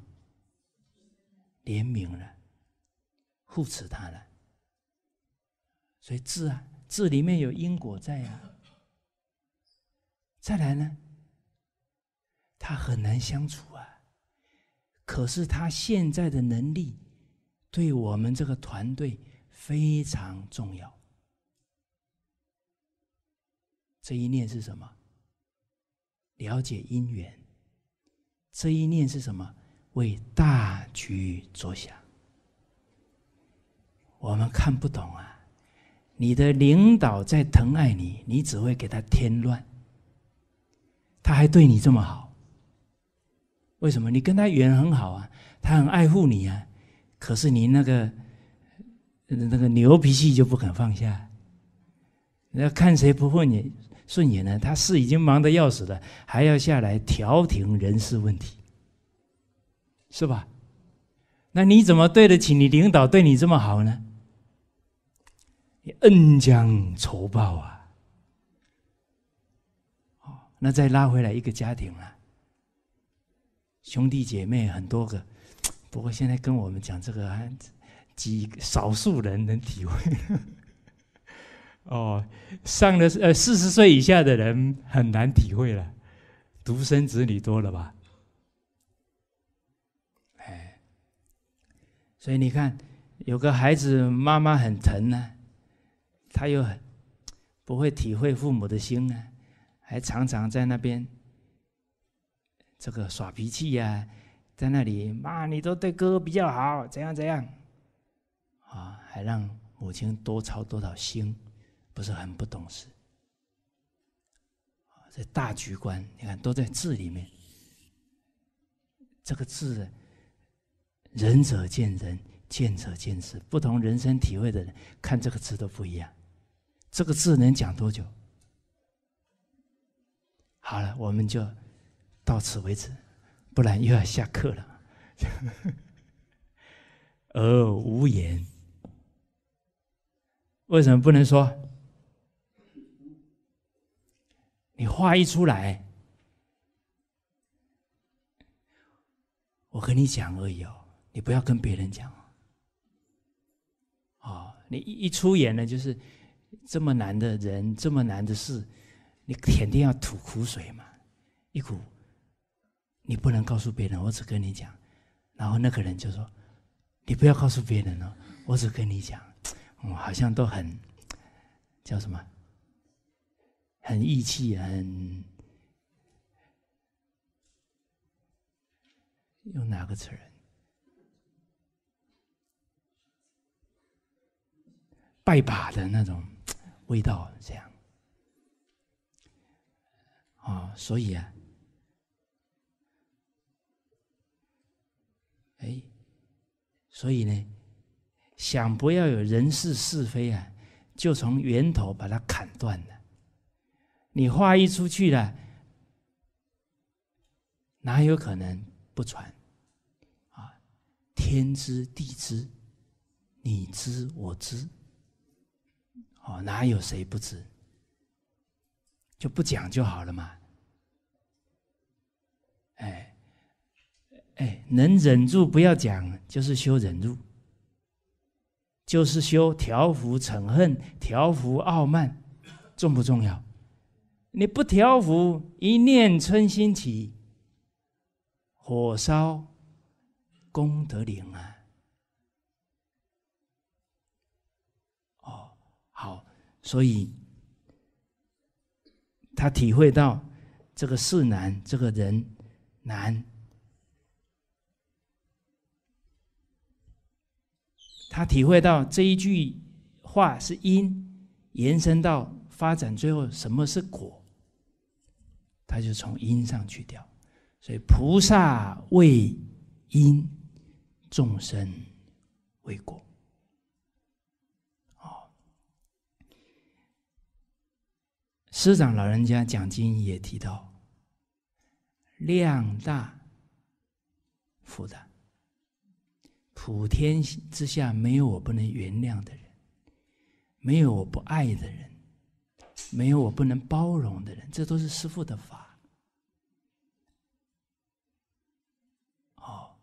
怜悯了，护持他了。所以，字啊，字里面有因果在啊。再来呢，他很难相处。可是他现在的能力，对我们这个团队非常重要。这一念是什么？了解因缘。这一念是什么？为大局着想。我们看不懂啊！你的领导在疼爱你，你只会给他添乱。他还对你这么好。为什么你跟他缘很好啊？他很爱护你啊，可是你那个那个牛脾气就不肯放下。那看谁不顺眼顺眼呢？他事已经忙得要死了，还要下来调停人事问题，是吧？那你怎么对得起你领导对你这么好呢？你恩将仇报啊！哦，那再拉回来一个家庭了。兄弟姐妹很多个，不过现在跟我们讲这个，几少数人能体会。哦，上了呃四十岁以下的人很难体会了，独生子女多了吧？哎，所以你看，有个孩子妈妈很疼呢，他又很不会体会父母的心呢，还常常在那边。这个耍脾气呀，在那里骂你都对哥比较好，怎样怎样，啊，还让母亲多操多少心，不是很不懂事。这大局观，你看都在字里面。这个字，仁者见仁，见者见智，不同人生体会的人看这个字都不一样。这个字能讲多久？好了，我们就。到此为止，不然又要下课了。而无言，为什么不能说？你话一出来，我跟你讲而已哦，你不要跟别人讲哦。哦，你一一出言呢，就是这么难的人，这么难的事，你肯定要吐苦水嘛，一股。你不能告诉别人，我只跟你讲。然后那个人就说：“你不要告诉别人哦，我只跟你讲。”我好像都很叫什么，很义气，很用哪个词儿？拜把的那种味道，这样啊，所以啊。哎，所以呢，想不要有人事是非啊，就从源头把它砍断了。你话一出去了，哪有可能不传？啊，天知地知，你知我知，哦，哪有谁不知？就不讲就好了嘛。哎。哎，能忍住不要讲，就是修忍住，就是修调伏嗔恨、调伏傲慢，重不重要？你不调伏，一念嗔心起，火烧功德林啊！哦，好，所以他体会到这个事难，这个人难。他体会到这一句话是因，延伸到发展，最后什么是果？他就从因上去掉，所以菩萨为因，众生为果。哦，师长老人家讲经也提到，量大，负担。普天之下没有我不能原谅的人，没有我不爱的人，没有我不能包容的人，这都是师父的法。哦，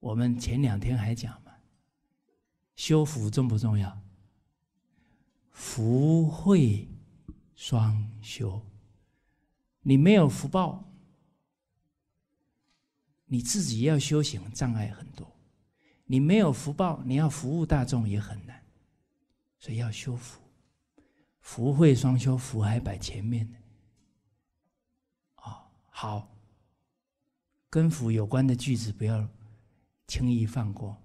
我们前两天还讲嘛，修福重不重要？福慧双修，你没有福报。你自己要修行，障碍很多；你没有福报，你要服务大众也很难。所以要修福，福慧双修，福还摆前面呢。哦，好，跟福有关的句子不要轻易放过。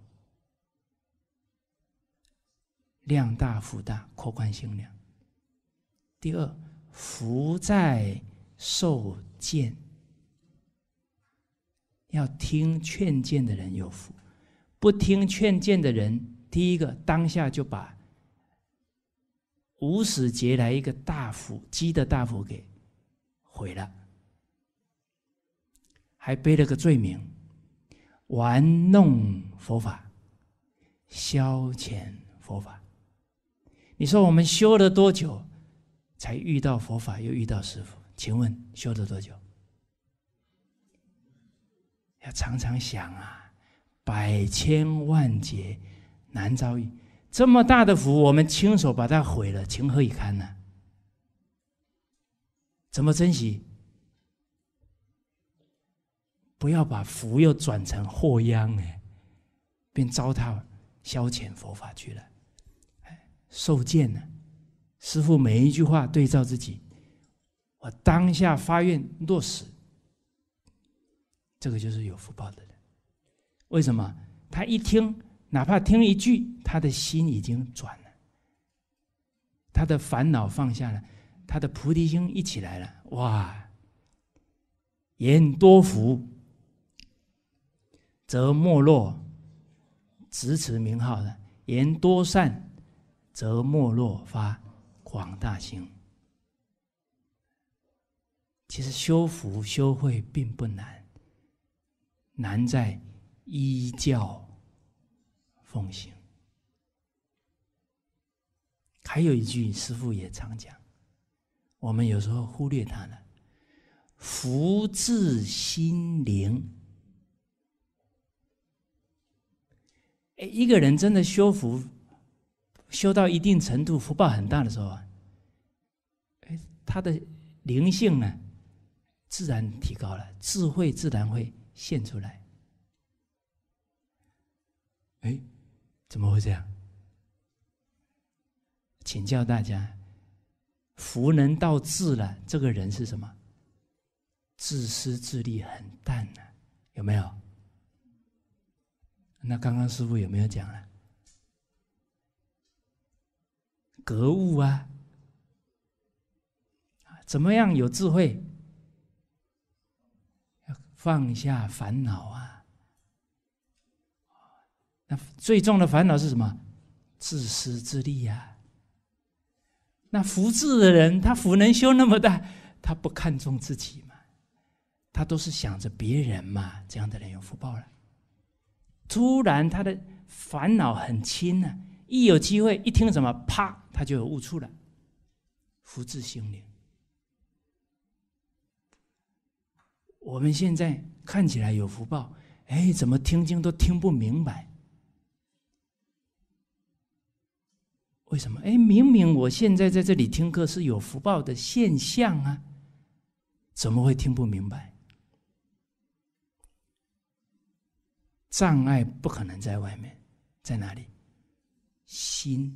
量大福大，扩宽心量。第二，福在受见。要听劝谏的人有福，不听劝谏的人，第一个当下就把无始劫来一个大福积的大福给毁了，还背了个罪名，玩弄佛法，消遣佛法。你说我们修了多久，才遇到佛法，又遇到师傅？请问修了多久？要常常想啊，百千万劫难遭遇，这么大的福，我们亲手把它毁了，情何以堪呢？怎么珍惜？不要把福又转成祸殃哎，便糟蹋消遣佛法去了。受戒呢，师父每一句话对照自己，我当下发愿落实。这个就是有福报的人，为什么？他一听，哪怕听一句，他的心已经转了，他的烦恼放下了，他的菩提心一起来了。哇！言多福，则莫落；执此名号的言多善，则莫落发广大心。其实修福修慧并不难。难在依教奉行。还有一句，师父也常讲，我们有时候忽略他了。福至心灵。哎，一个人真的修福，修到一定程度，福报很大的时候，啊，哎，他的灵性呢，自然提高了，智慧自然会。现出来，哎，怎么会这样？请教大家，福能到智了，这个人是什么？自私自利，很淡的，有没有？那刚刚师傅有没有讲了？格物啊，怎么样有智慧？放下烦恼啊！那最重的烦恼是什么？自私自利呀！那福智的人，他福能修那么大，他不看重自己吗？他都是想着别人嘛。这样的人有福报了。突然他的烦恼很轻呢，一有机会一听什么，啪，他就有悟处了，福智心灵。我们现在看起来有福报，哎，怎么听经都听不明白？为什么？哎，明明我现在在这里听课是有福报的现象啊，怎么会听不明白？障碍不可能在外面，在哪里？心。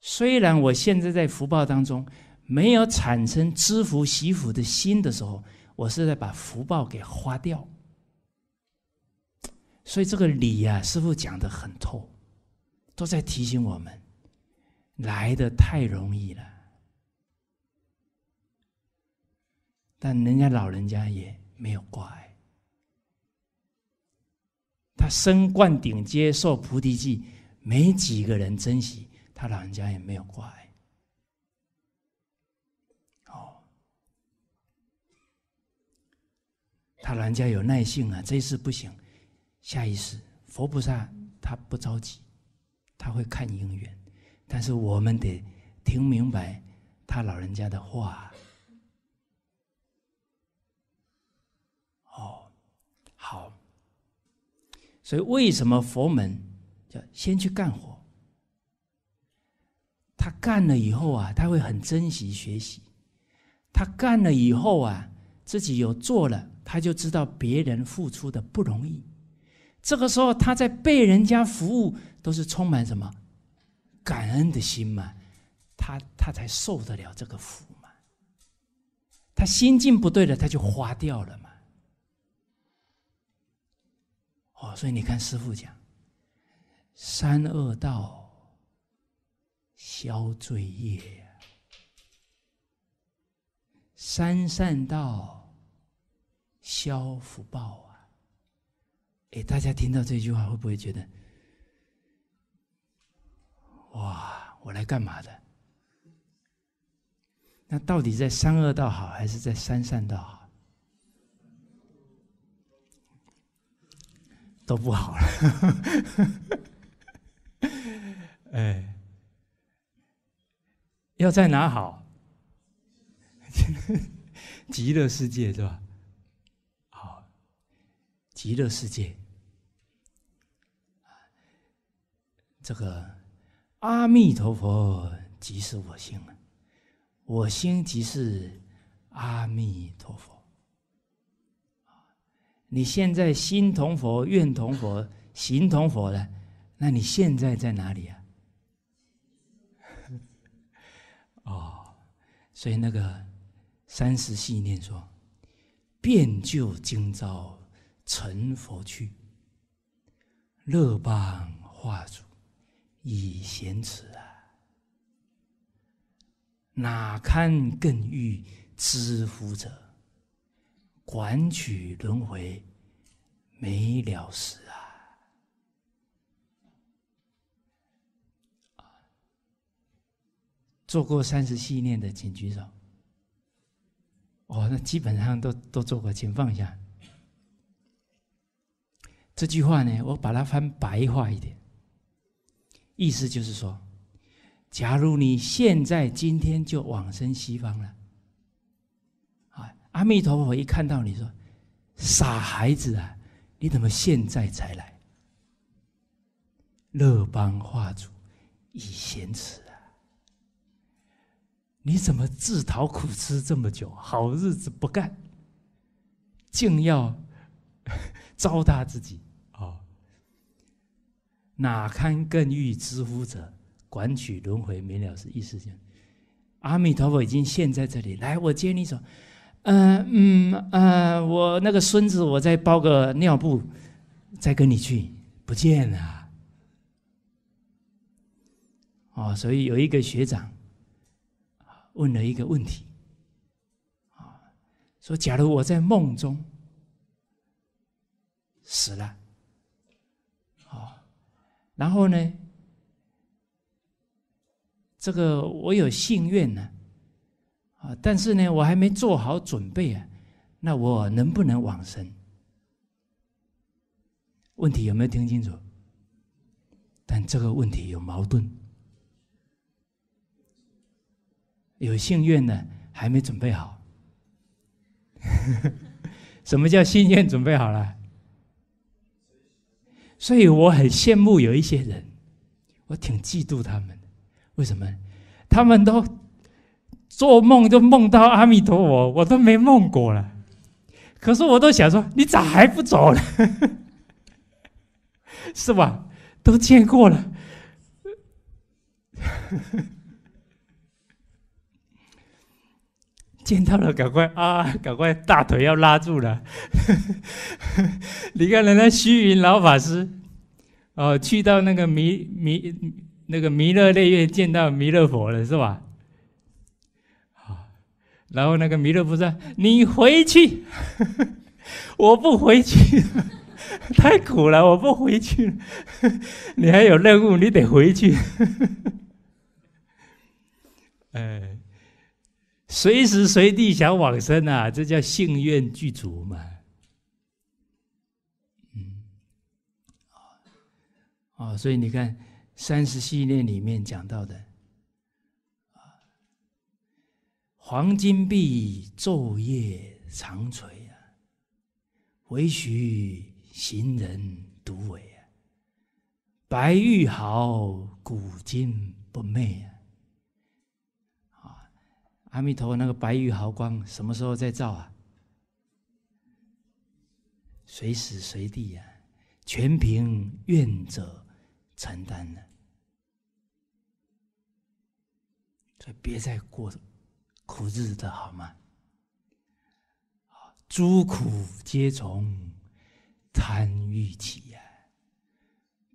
虽然我现在在福报当中。没有产生知福惜福的心的时候，我是在把福报给花掉。所以这个理呀，师傅讲的很透，都在提醒我们，来的太容易了。但人家老人家也没有挂碍，他升冠顶接受菩提记，没几个人珍惜，他老人家也没有挂碍。他老人家有耐性啊，这一次不行，下一次佛菩萨他不着急，他会看因缘，但是我们得听明白他老人家的话。哦，好，所以为什么佛门叫先去干活？他干了以后啊，他会很珍惜学习，他干了以后啊。自己有做了，他就知道别人付出的不容易。这个时候，他在被人家服务，都是充满什么感恩的心嘛？他他才受得了这个福嘛。他心境不对了，他就花掉了嘛。哦，所以你看，师傅讲三恶道消罪业。三善道消福报啊！哎，大家听到这句话，会不会觉得哇，我来干嘛的？那到底在三恶道好，还是在三善道好？都不好了。哎，要在哪好？极乐世界是吧？好，极乐世界，这个阿弥陀佛即是我心，我心即是阿弥陀佛。你现在心同佛，愿同佛，行同佛了，那你现在在哪里啊？哦，所以那个。三十系念说：“便就今朝成佛去，乐邦化主以贤慈啊，哪堪更欲知乎者，管取轮回没了时啊！”做过三十系念的，请举手。哦，那基本上都都做过，请放下。这句话呢，我把它翻白话一点，意思就是说，假如你现在今天就往生西方了，啊，阿弥陀佛一看到你说，傻孩子啊，你怎么现在才来？乐邦化主，以贤慈。你怎么自讨苦吃这么久？好日子不干，竟要糟蹋自己啊！哪堪更欲知乎者，管取轮回没了时。意思讲，阿弥陀佛已经现在这里来，我接你走。嗯嗯啊，我那个孙子，我再包个尿布，再跟你去，不见了。哦，所以有一个学长。问了一个问题，啊，说假如我在梦中死了，啊，然后呢，这个我有幸愿呢，啊，但是呢，我还没做好准备啊，那我能不能往生？问题有没有听清楚？但这个问题有矛盾。有信愿的还没准备好，什么叫信愿准备好了？所以我很羡慕有一些人，我挺嫉妒他们。为什么？他们都做梦都梦到阿弥陀佛，我都没梦过了。可是我都想说，你咋还不走呢？是吧？都见过了。见到了，赶快啊，赶快大腿要拉住了。你看人家虚云老法师，哦，去到那个弥弥那个弥勒内院见到弥勒佛了，是吧？好，然后那个弥勒菩萨，你回去，我不回去太苦了，我不回去了。你还有任务，你得回去。哎。随时随地想往生啊，这叫幸愿具足嘛。嗯，啊，所以你看《三十系列》里面讲到的，啊，黄金碧昼夜长垂啊，唯许行人独为啊，白玉毫古今不昧啊。阿弥陀那个白玉毫光什么时候再照啊？随时随地呀，全凭愿者承担呢。所以别再过苦日子好吗？诸苦皆从贪欲起呀，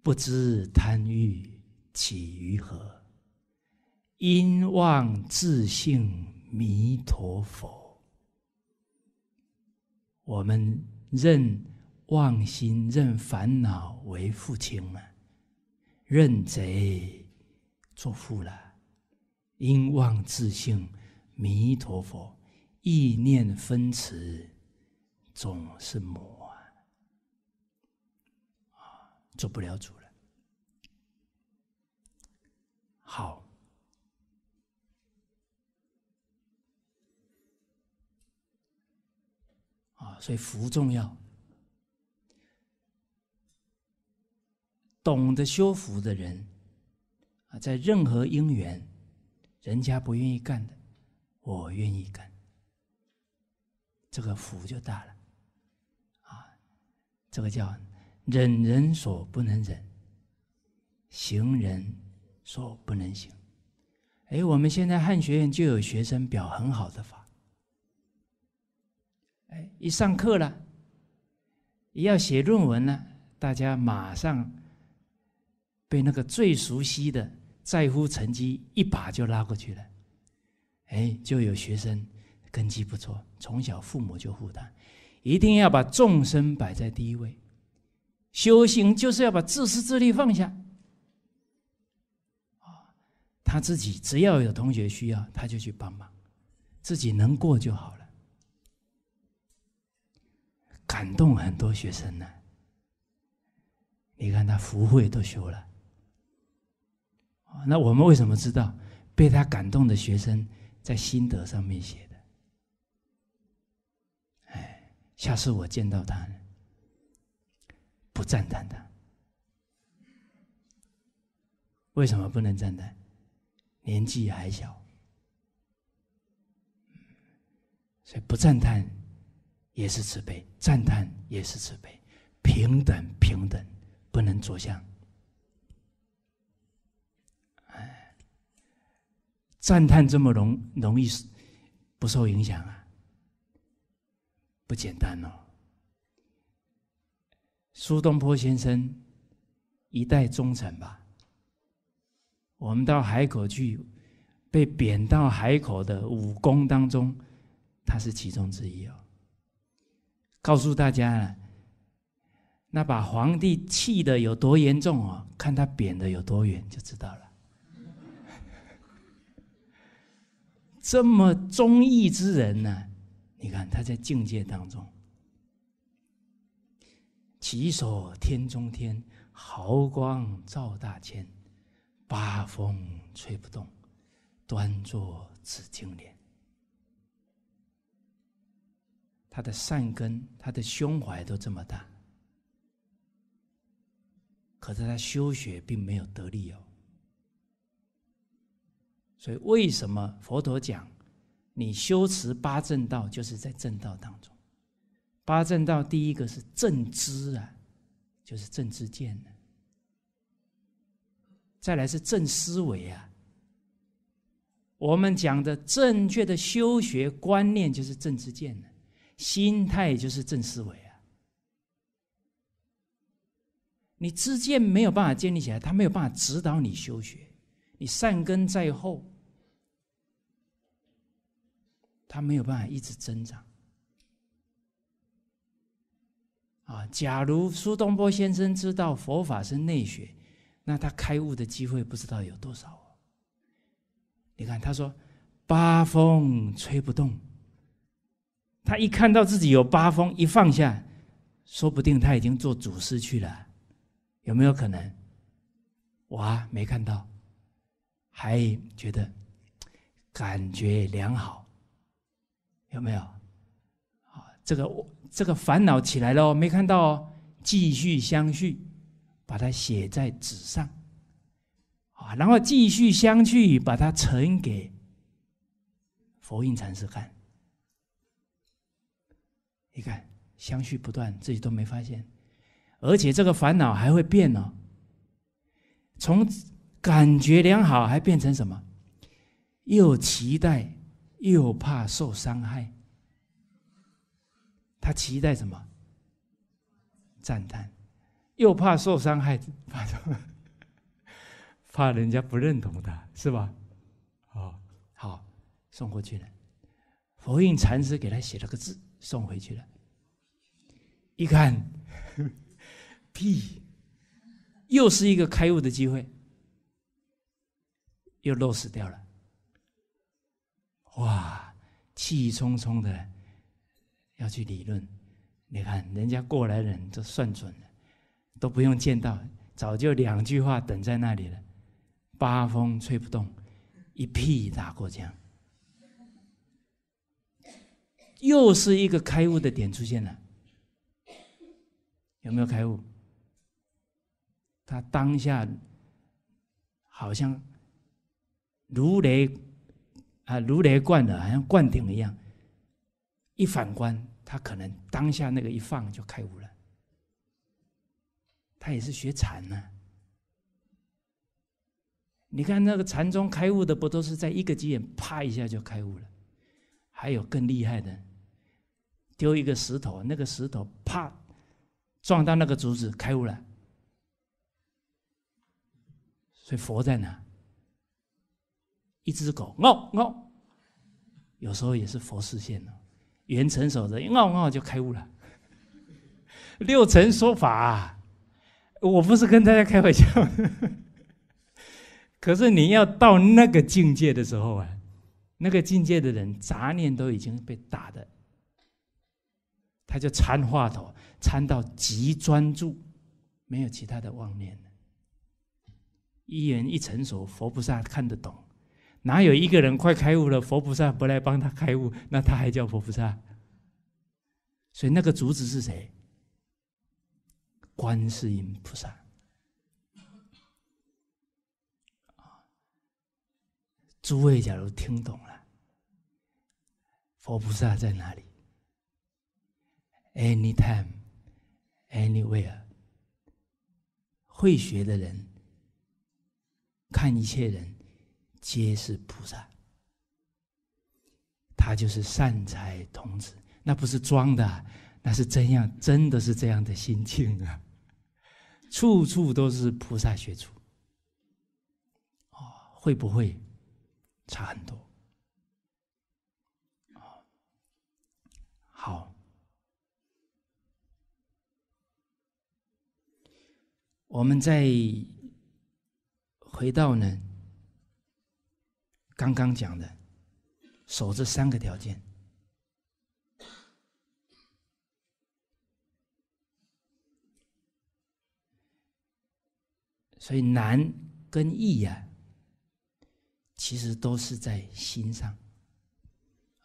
不知贪欲起于何？因妄自性弥陀佛，我们认妄心、认烦恼为父亲啊，认贼作父了。因妄自性弥陀佛，意念分持总是魔啊，做不了主了。好。所以福重要，懂得修福的人啊，在任何因缘，人家不愿意干的，我愿意干，这个福就大了，啊，这个叫忍人所不能忍，行人所不能行。哎，我们现在汉学院就有学生表很好的法。哎，一上课了，也要写论文了，大家马上被那个最熟悉的在乎成绩一把就拉过去了。哎，就有学生根基不错，从小父母就护他，一定要把众生摆在第一位，修行就是要把自私自利放下。啊，他自己只要有同学需要，他就去帮忙，自己能过就好了。感动很多学生呢，你看他福慧都修了，那我们为什么知道被他感动的学生在心得上面写的？哎，下次我见到他，不赞叹他，为什么不能赞叹？年纪还小，所以不赞叹。也是慈悲，赞叹也是慈悲，平等平等，不能着相。哎，赞叹这么容容易不受影响啊？不简单哦。苏东坡先生，一代忠臣吧。我们到海口去，被贬到海口的武功当中，他是其中之一哦。告诉大家那把皇帝气的有多严重哦？看他贬的有多远就知道了。这么忠义之人呢，你看他在境界当中，骑手天中天，毫光照大千，八风吹不动，端坐紫金莲。他的善根，他的胸怀都这么大，可是他修学并没有得力哦。所以为什么佛陀讲，你修持八正道就是在正道当中？八正道第一个是正知啊，就是正知见的；再来是正思维啊，我们讲的正确的修学观念就是正知见的。心态就是正思维啊，你知见没有办法建立起来，他没有办法指导你修学，你善根在后，他没有办法一直增长。啊，假如苏东坡先生知道佛法是内学，那他开悟的机会不知道有多少哦。你看他说：“八风吹不动。”他一看到自己有八风，一放下，说不定他已经做祖师去了，有没有可能？我啊没看到，还觉得感觉良好，有没有？啊，这个我这个烦恼起来了，没看到，继续相续，把它写在纸上，啊，然后继续相续，把它呈给佛印禅师看。你看，相续不断，自己都没发现，而且这个烦恼还会变哦。从感觉良好，还变成什么？又期待，又怕受伤害。他期待什么？赞叹，又怕受伤害，怕什么？怕人家不认同他，是吧？哦，好，送过去了。佛印禅师给他写了个字。送回去了，一看，屁，又是一个开悟的机会，又落实掉了。哇，气冲冲的要去理论。你看人家过来人都算准了，都不用见到，早就两句话等在那里了。八风吹不动，一屁打过江。又是一个开悟的点出现了，有没有开悟？他当下好像如雷啊，如雷贯耳，好像灌顶一样。一反观，他可能当下那个一放就开悟了。他也是学禅呢。你看那个禅宗开悟的，不都是在一个机缘，啪一下就开悟了？还有更厉害的。丢一个石头，那个石头啪撞到那个竹子，开悟了。所以佛在哪？一只狗嗷嗷，有时候也是佛视线了。缘成守着嗷嗷就开悟了。六层说法，我不是跟大家开玩笑。可是你要到那个境界的时候啊，那个境界的人杂念都已经被打的。他就参话头，参到极专注，没有其他的妄念了。一人一成熟，佛菩萨看得懂。哪有一个人快开悟了，佛菩萨不来帮他开悟，那他还叫佛菩萨？所以那个主子是谁？观世音菩萨。诸位，假如听懂了，佛菩萨在哪里？Anytime, anywhere。会学的人，看一切人皆是菩萨，他就是善财童子，那不是装的，那是真样，真的是这样的心境啊！处处都是菩萨学处，哦，会不会差很多？好。我们再回到呢，刚刚讲的，守这三个条件，所以难跟易呀，其实都是在心上。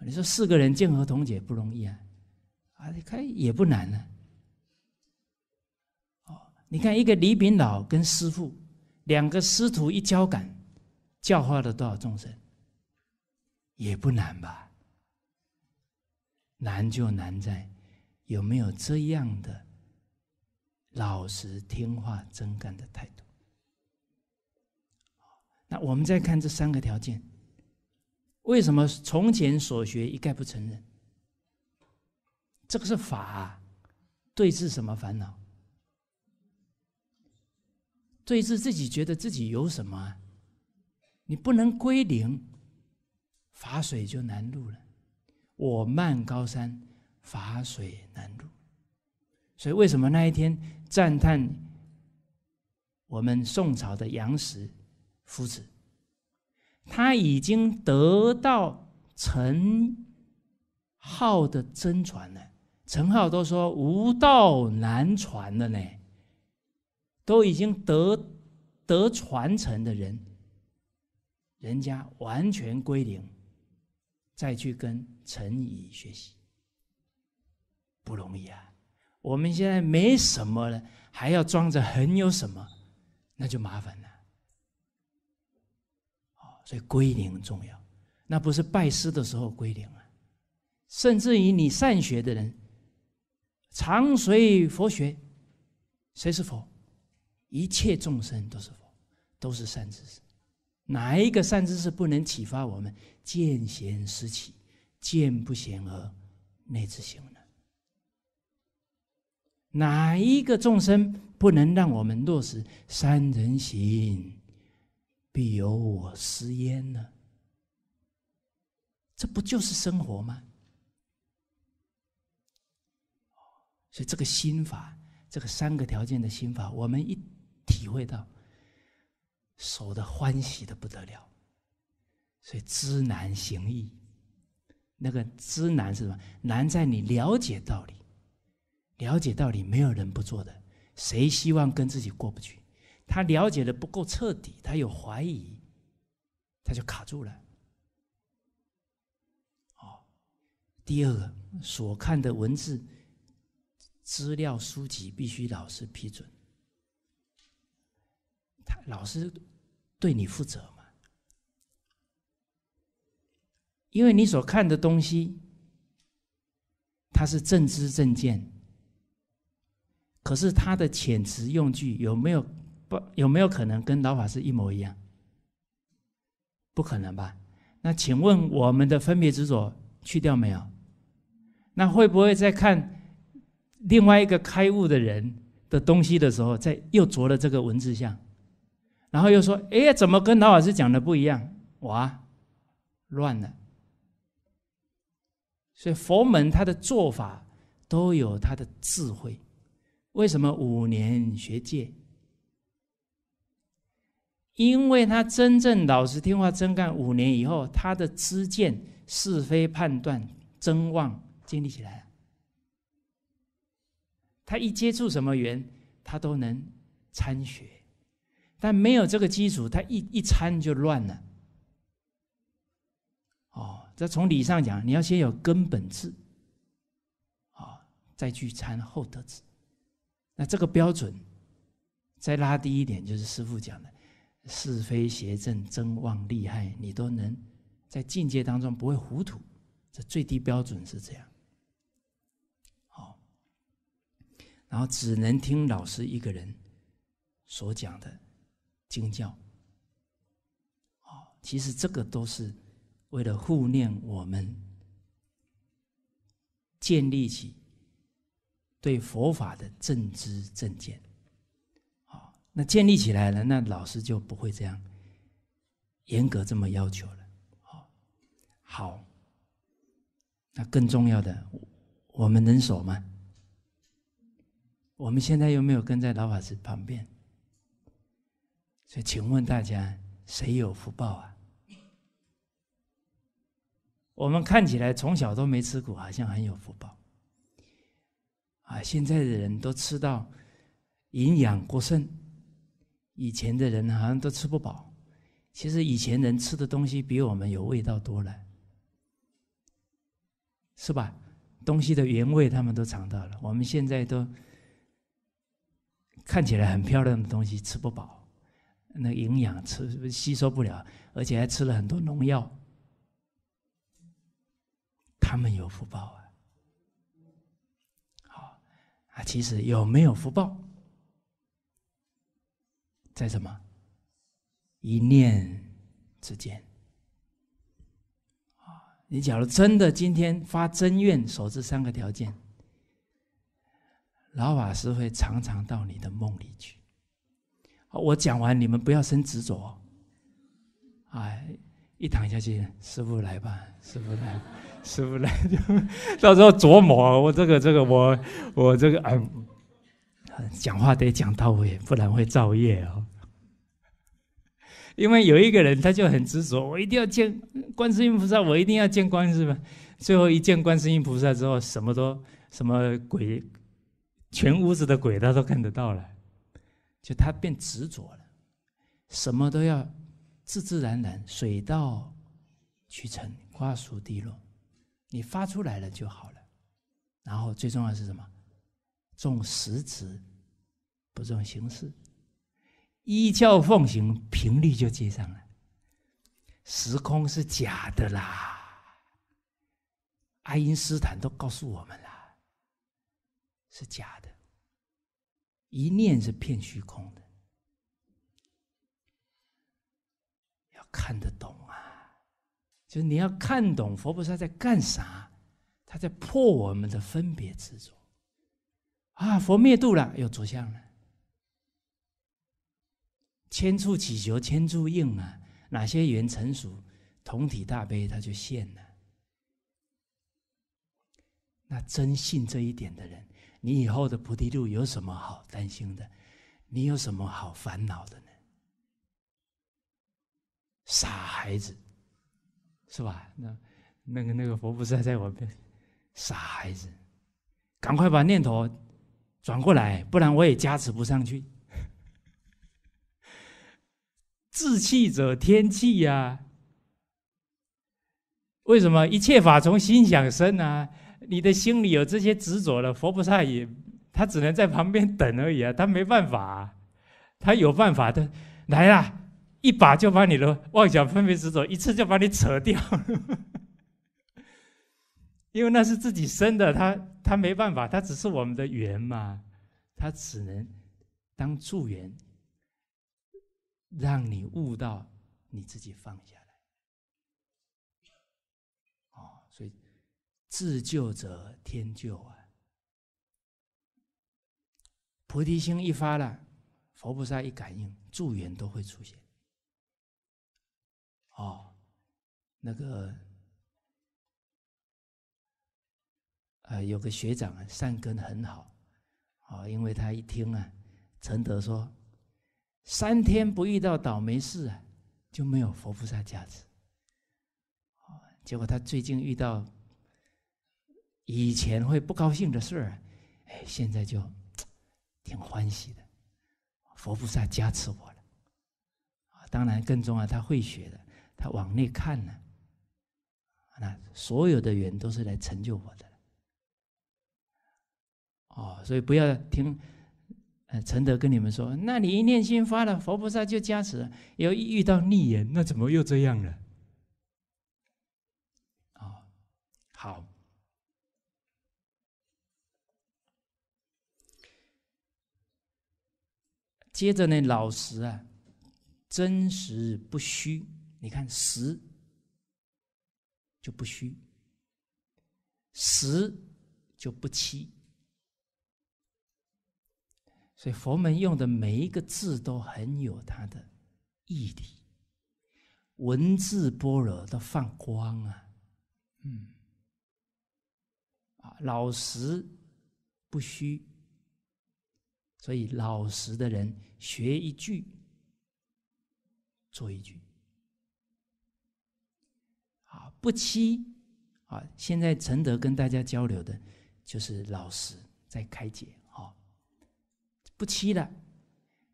你说四个人见和同解不容易啊，啊，你看也不难啊。你看，一个李炳老跟师父，两个师徒一交感，教化了多少众生？也不难吧。难就难在有没有这样的老实、听话、真干的态度。那我们再看这三个条件，为什么从前所学一概不承认？这个是法，对治什么烦恼？对峙自己，觉得自己有什么？你不能归零，法水就难入了。我慢高山，法水难入。所以为什么那一天赞叹我们宋朝的杨时夫子？他已经得到陈浩的真传了。陈浩都说无道难传了呢。都已经得得传承的人，人家完全归零，再去跟陈怡学习，不容易啊！我们现在没什么了，还要装着很有什么，那就麻烦了。哦，所以归零重要，那不是拜师的时候归零啊，甚至于你善学的人，常随佛学，谁是佛？一切众生都是佛，都是善知识，哪一个善知识不能启发我们见贤思齐，见不贤而内自省呢？哪一个众生不能让我们落实三人行，必有我师焉呢？这不就是生活吗？所以这个心法，这个三个条件的心法，我们一。体会到，守的欢喜的不得了，所以知难行易。那个知难是什么？难在你了解道理，了解道理没有人不做的，谁希望跟自己过不去？他了解的不够彻底，他有怀疑，他就卡住了。哦，第二个，所看的文字、资料、书籍必须老师批准。他老师对你负责吗？因为你所看的东西，它是正知正见，可是他的遣词用句有没有不有没有可能跟老法师一模一样？不可能吧？那请问我们的分别执着去掉没有？那会不会在看另外一个开悟的人的东西的时候，在又着了这个文字相？然后又说：“哎，怎么跟老法师讲的不一样？哇，乱了！所以佛门他的做法都有他的智慧。为什么五年学戒？因为他真正老实听话、真干五年以后，他的知见、是非判断、真妄建立起来了。他一接触什么缘，他都能参学。”但没有这个基础，他一一参就乱了。哦，这从理上讲，你要先有根本智，啊，再去参后得智。那这个标准，再拉低一点，就是师傅讲的，是非邪正、真妄利害，你都能在境界当中不会糊涂。这最低标准是这样。哦。然后只能听老师一个人所讲的。精教。啊，其实这个都是为了护念我们，建立起对佛法的正知正见。啊，那建立起来了，那老师就不会这样严格这么要求了。啊，好。那更重要的，我们能守吗？我们现在又没有跟在老法师旁边。就请问大家，谁有福报啊？我们看起来从小都没吃苦，好像很有福报。啊，现在的人都吃到营养过剩，以前的人好像都吃不饱。其实以前人吃的东西比我们有味道多了，是吧？东西的原味他们都尝到了，我们现在都看起来很漂亮的东西吃不饱。那营养吃吸收不了，而且还吃了很多农药。他们有福报啊！好啊，其实有没有福报，在什么一念之间啊？你假如真的今天发真愿，守这三个条件，老法师会常常到你的梦里去。我讲完，你们不要生执着。哎，一躺下去，师傅来吧，师傅来，师傅来，到时候琢磨我这个这个我我这个哎，讲话得讲到位，不然会造业哦。因为有一个人，他就很执着，我一定要见观世音菩萨，我一定要见观世音。最后一见观世音菩萨之后，什么都什么鬼，全屋子的鬼他都看得到了。就他变执着了，什么都要自自然然，水到渠成，瓜熟蒂落，你发出来了就好了。然后最重要是什么？重实质，不重形式，依教奉行，频率就接上了。时空是假的啦，爱因斯坦都告诉我们啦，是假的。一念是骗虚空的，要看得懂啊！就是你要看懂佛菩萨在干啥，他在破我们的分别执着。啊，佛灭度了，要着相了，千处祈求千处应啊！哪些缘成熟，同体大悲他就现了。那真信这一点的人。你以后的菩提路有什么好担心的？你有什么好烦恼的呢？傻孩子，是吧？那那个那个佛菩萨在我边，傻孩子，赶快把念头转过来，不然我也加持不上去。志气者，天气呀！为什么一切法从心想生啊？你的心里有这些执着了，佛菩萨也，他只能在旁边等而已啊，他没办法，啊，他有办法，的，来啦，一把就把你的妄想分别执着一次就把你扯掉，因为那是自己生的，他他没办法，他只是我们的缘嘛，他只能当助缘，让你悟到你自己放下。自救者天救啊！菩提心一发了，佛菩萨一感应，助缘都会出现。哦，那个，啊，有个学长善根很好，啊，因为他一听啊，陈德说三天不遇到倒霉事啊，就没有佛菩萨加持。结果他最近遇到。以前会不高兴的事儿，哎，现在就挺欢喜的。佛菩萨加持我了。当然更重要，他会学的，他往内看了，那所有的缘都是来成就我的。哦，所以不要听，呃，陈德跟你们说，那你一念心发了，佛菩萨就加持；，要一遇到逆缘，那怎么又这样了？接着呢，老实啊，真实不虚。你看实就不虚，实就不欺。所以佛门用的每一个字都很有它的义理，文字般若都放光啊。嗯，啊，老实不虚。所以老实的人，学一句，做一句。啊，不欺！啊，现在承德跟大家交流的，就是老实在开解。啊，不欺的，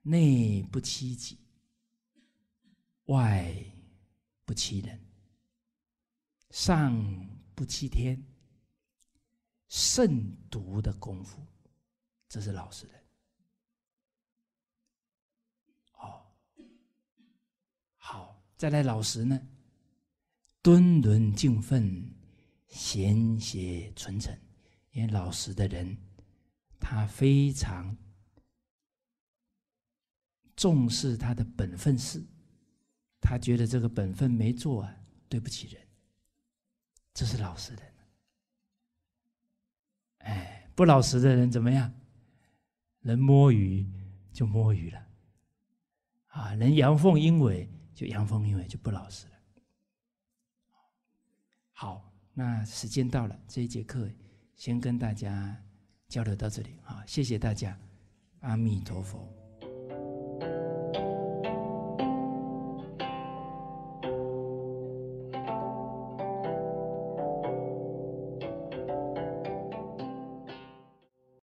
内不欺己，外不欺人，上不欺天，慎独的功夫，这是老实的。再来老实呢，敦伦敬奋，贤邪纯诚。因为老实的人，他非常重视他的本分事，他觉得这个本分没做啊，对不起人。这是老实人。哎，不老实的人怎么样？能摸鱼就摸鱼了，啊，能阳奉阴违。就阳奉阴违，就不老实了。好，那时间到了，这一节课先跟大家交流到这里啊，谢谢大家，阿弥陀佛。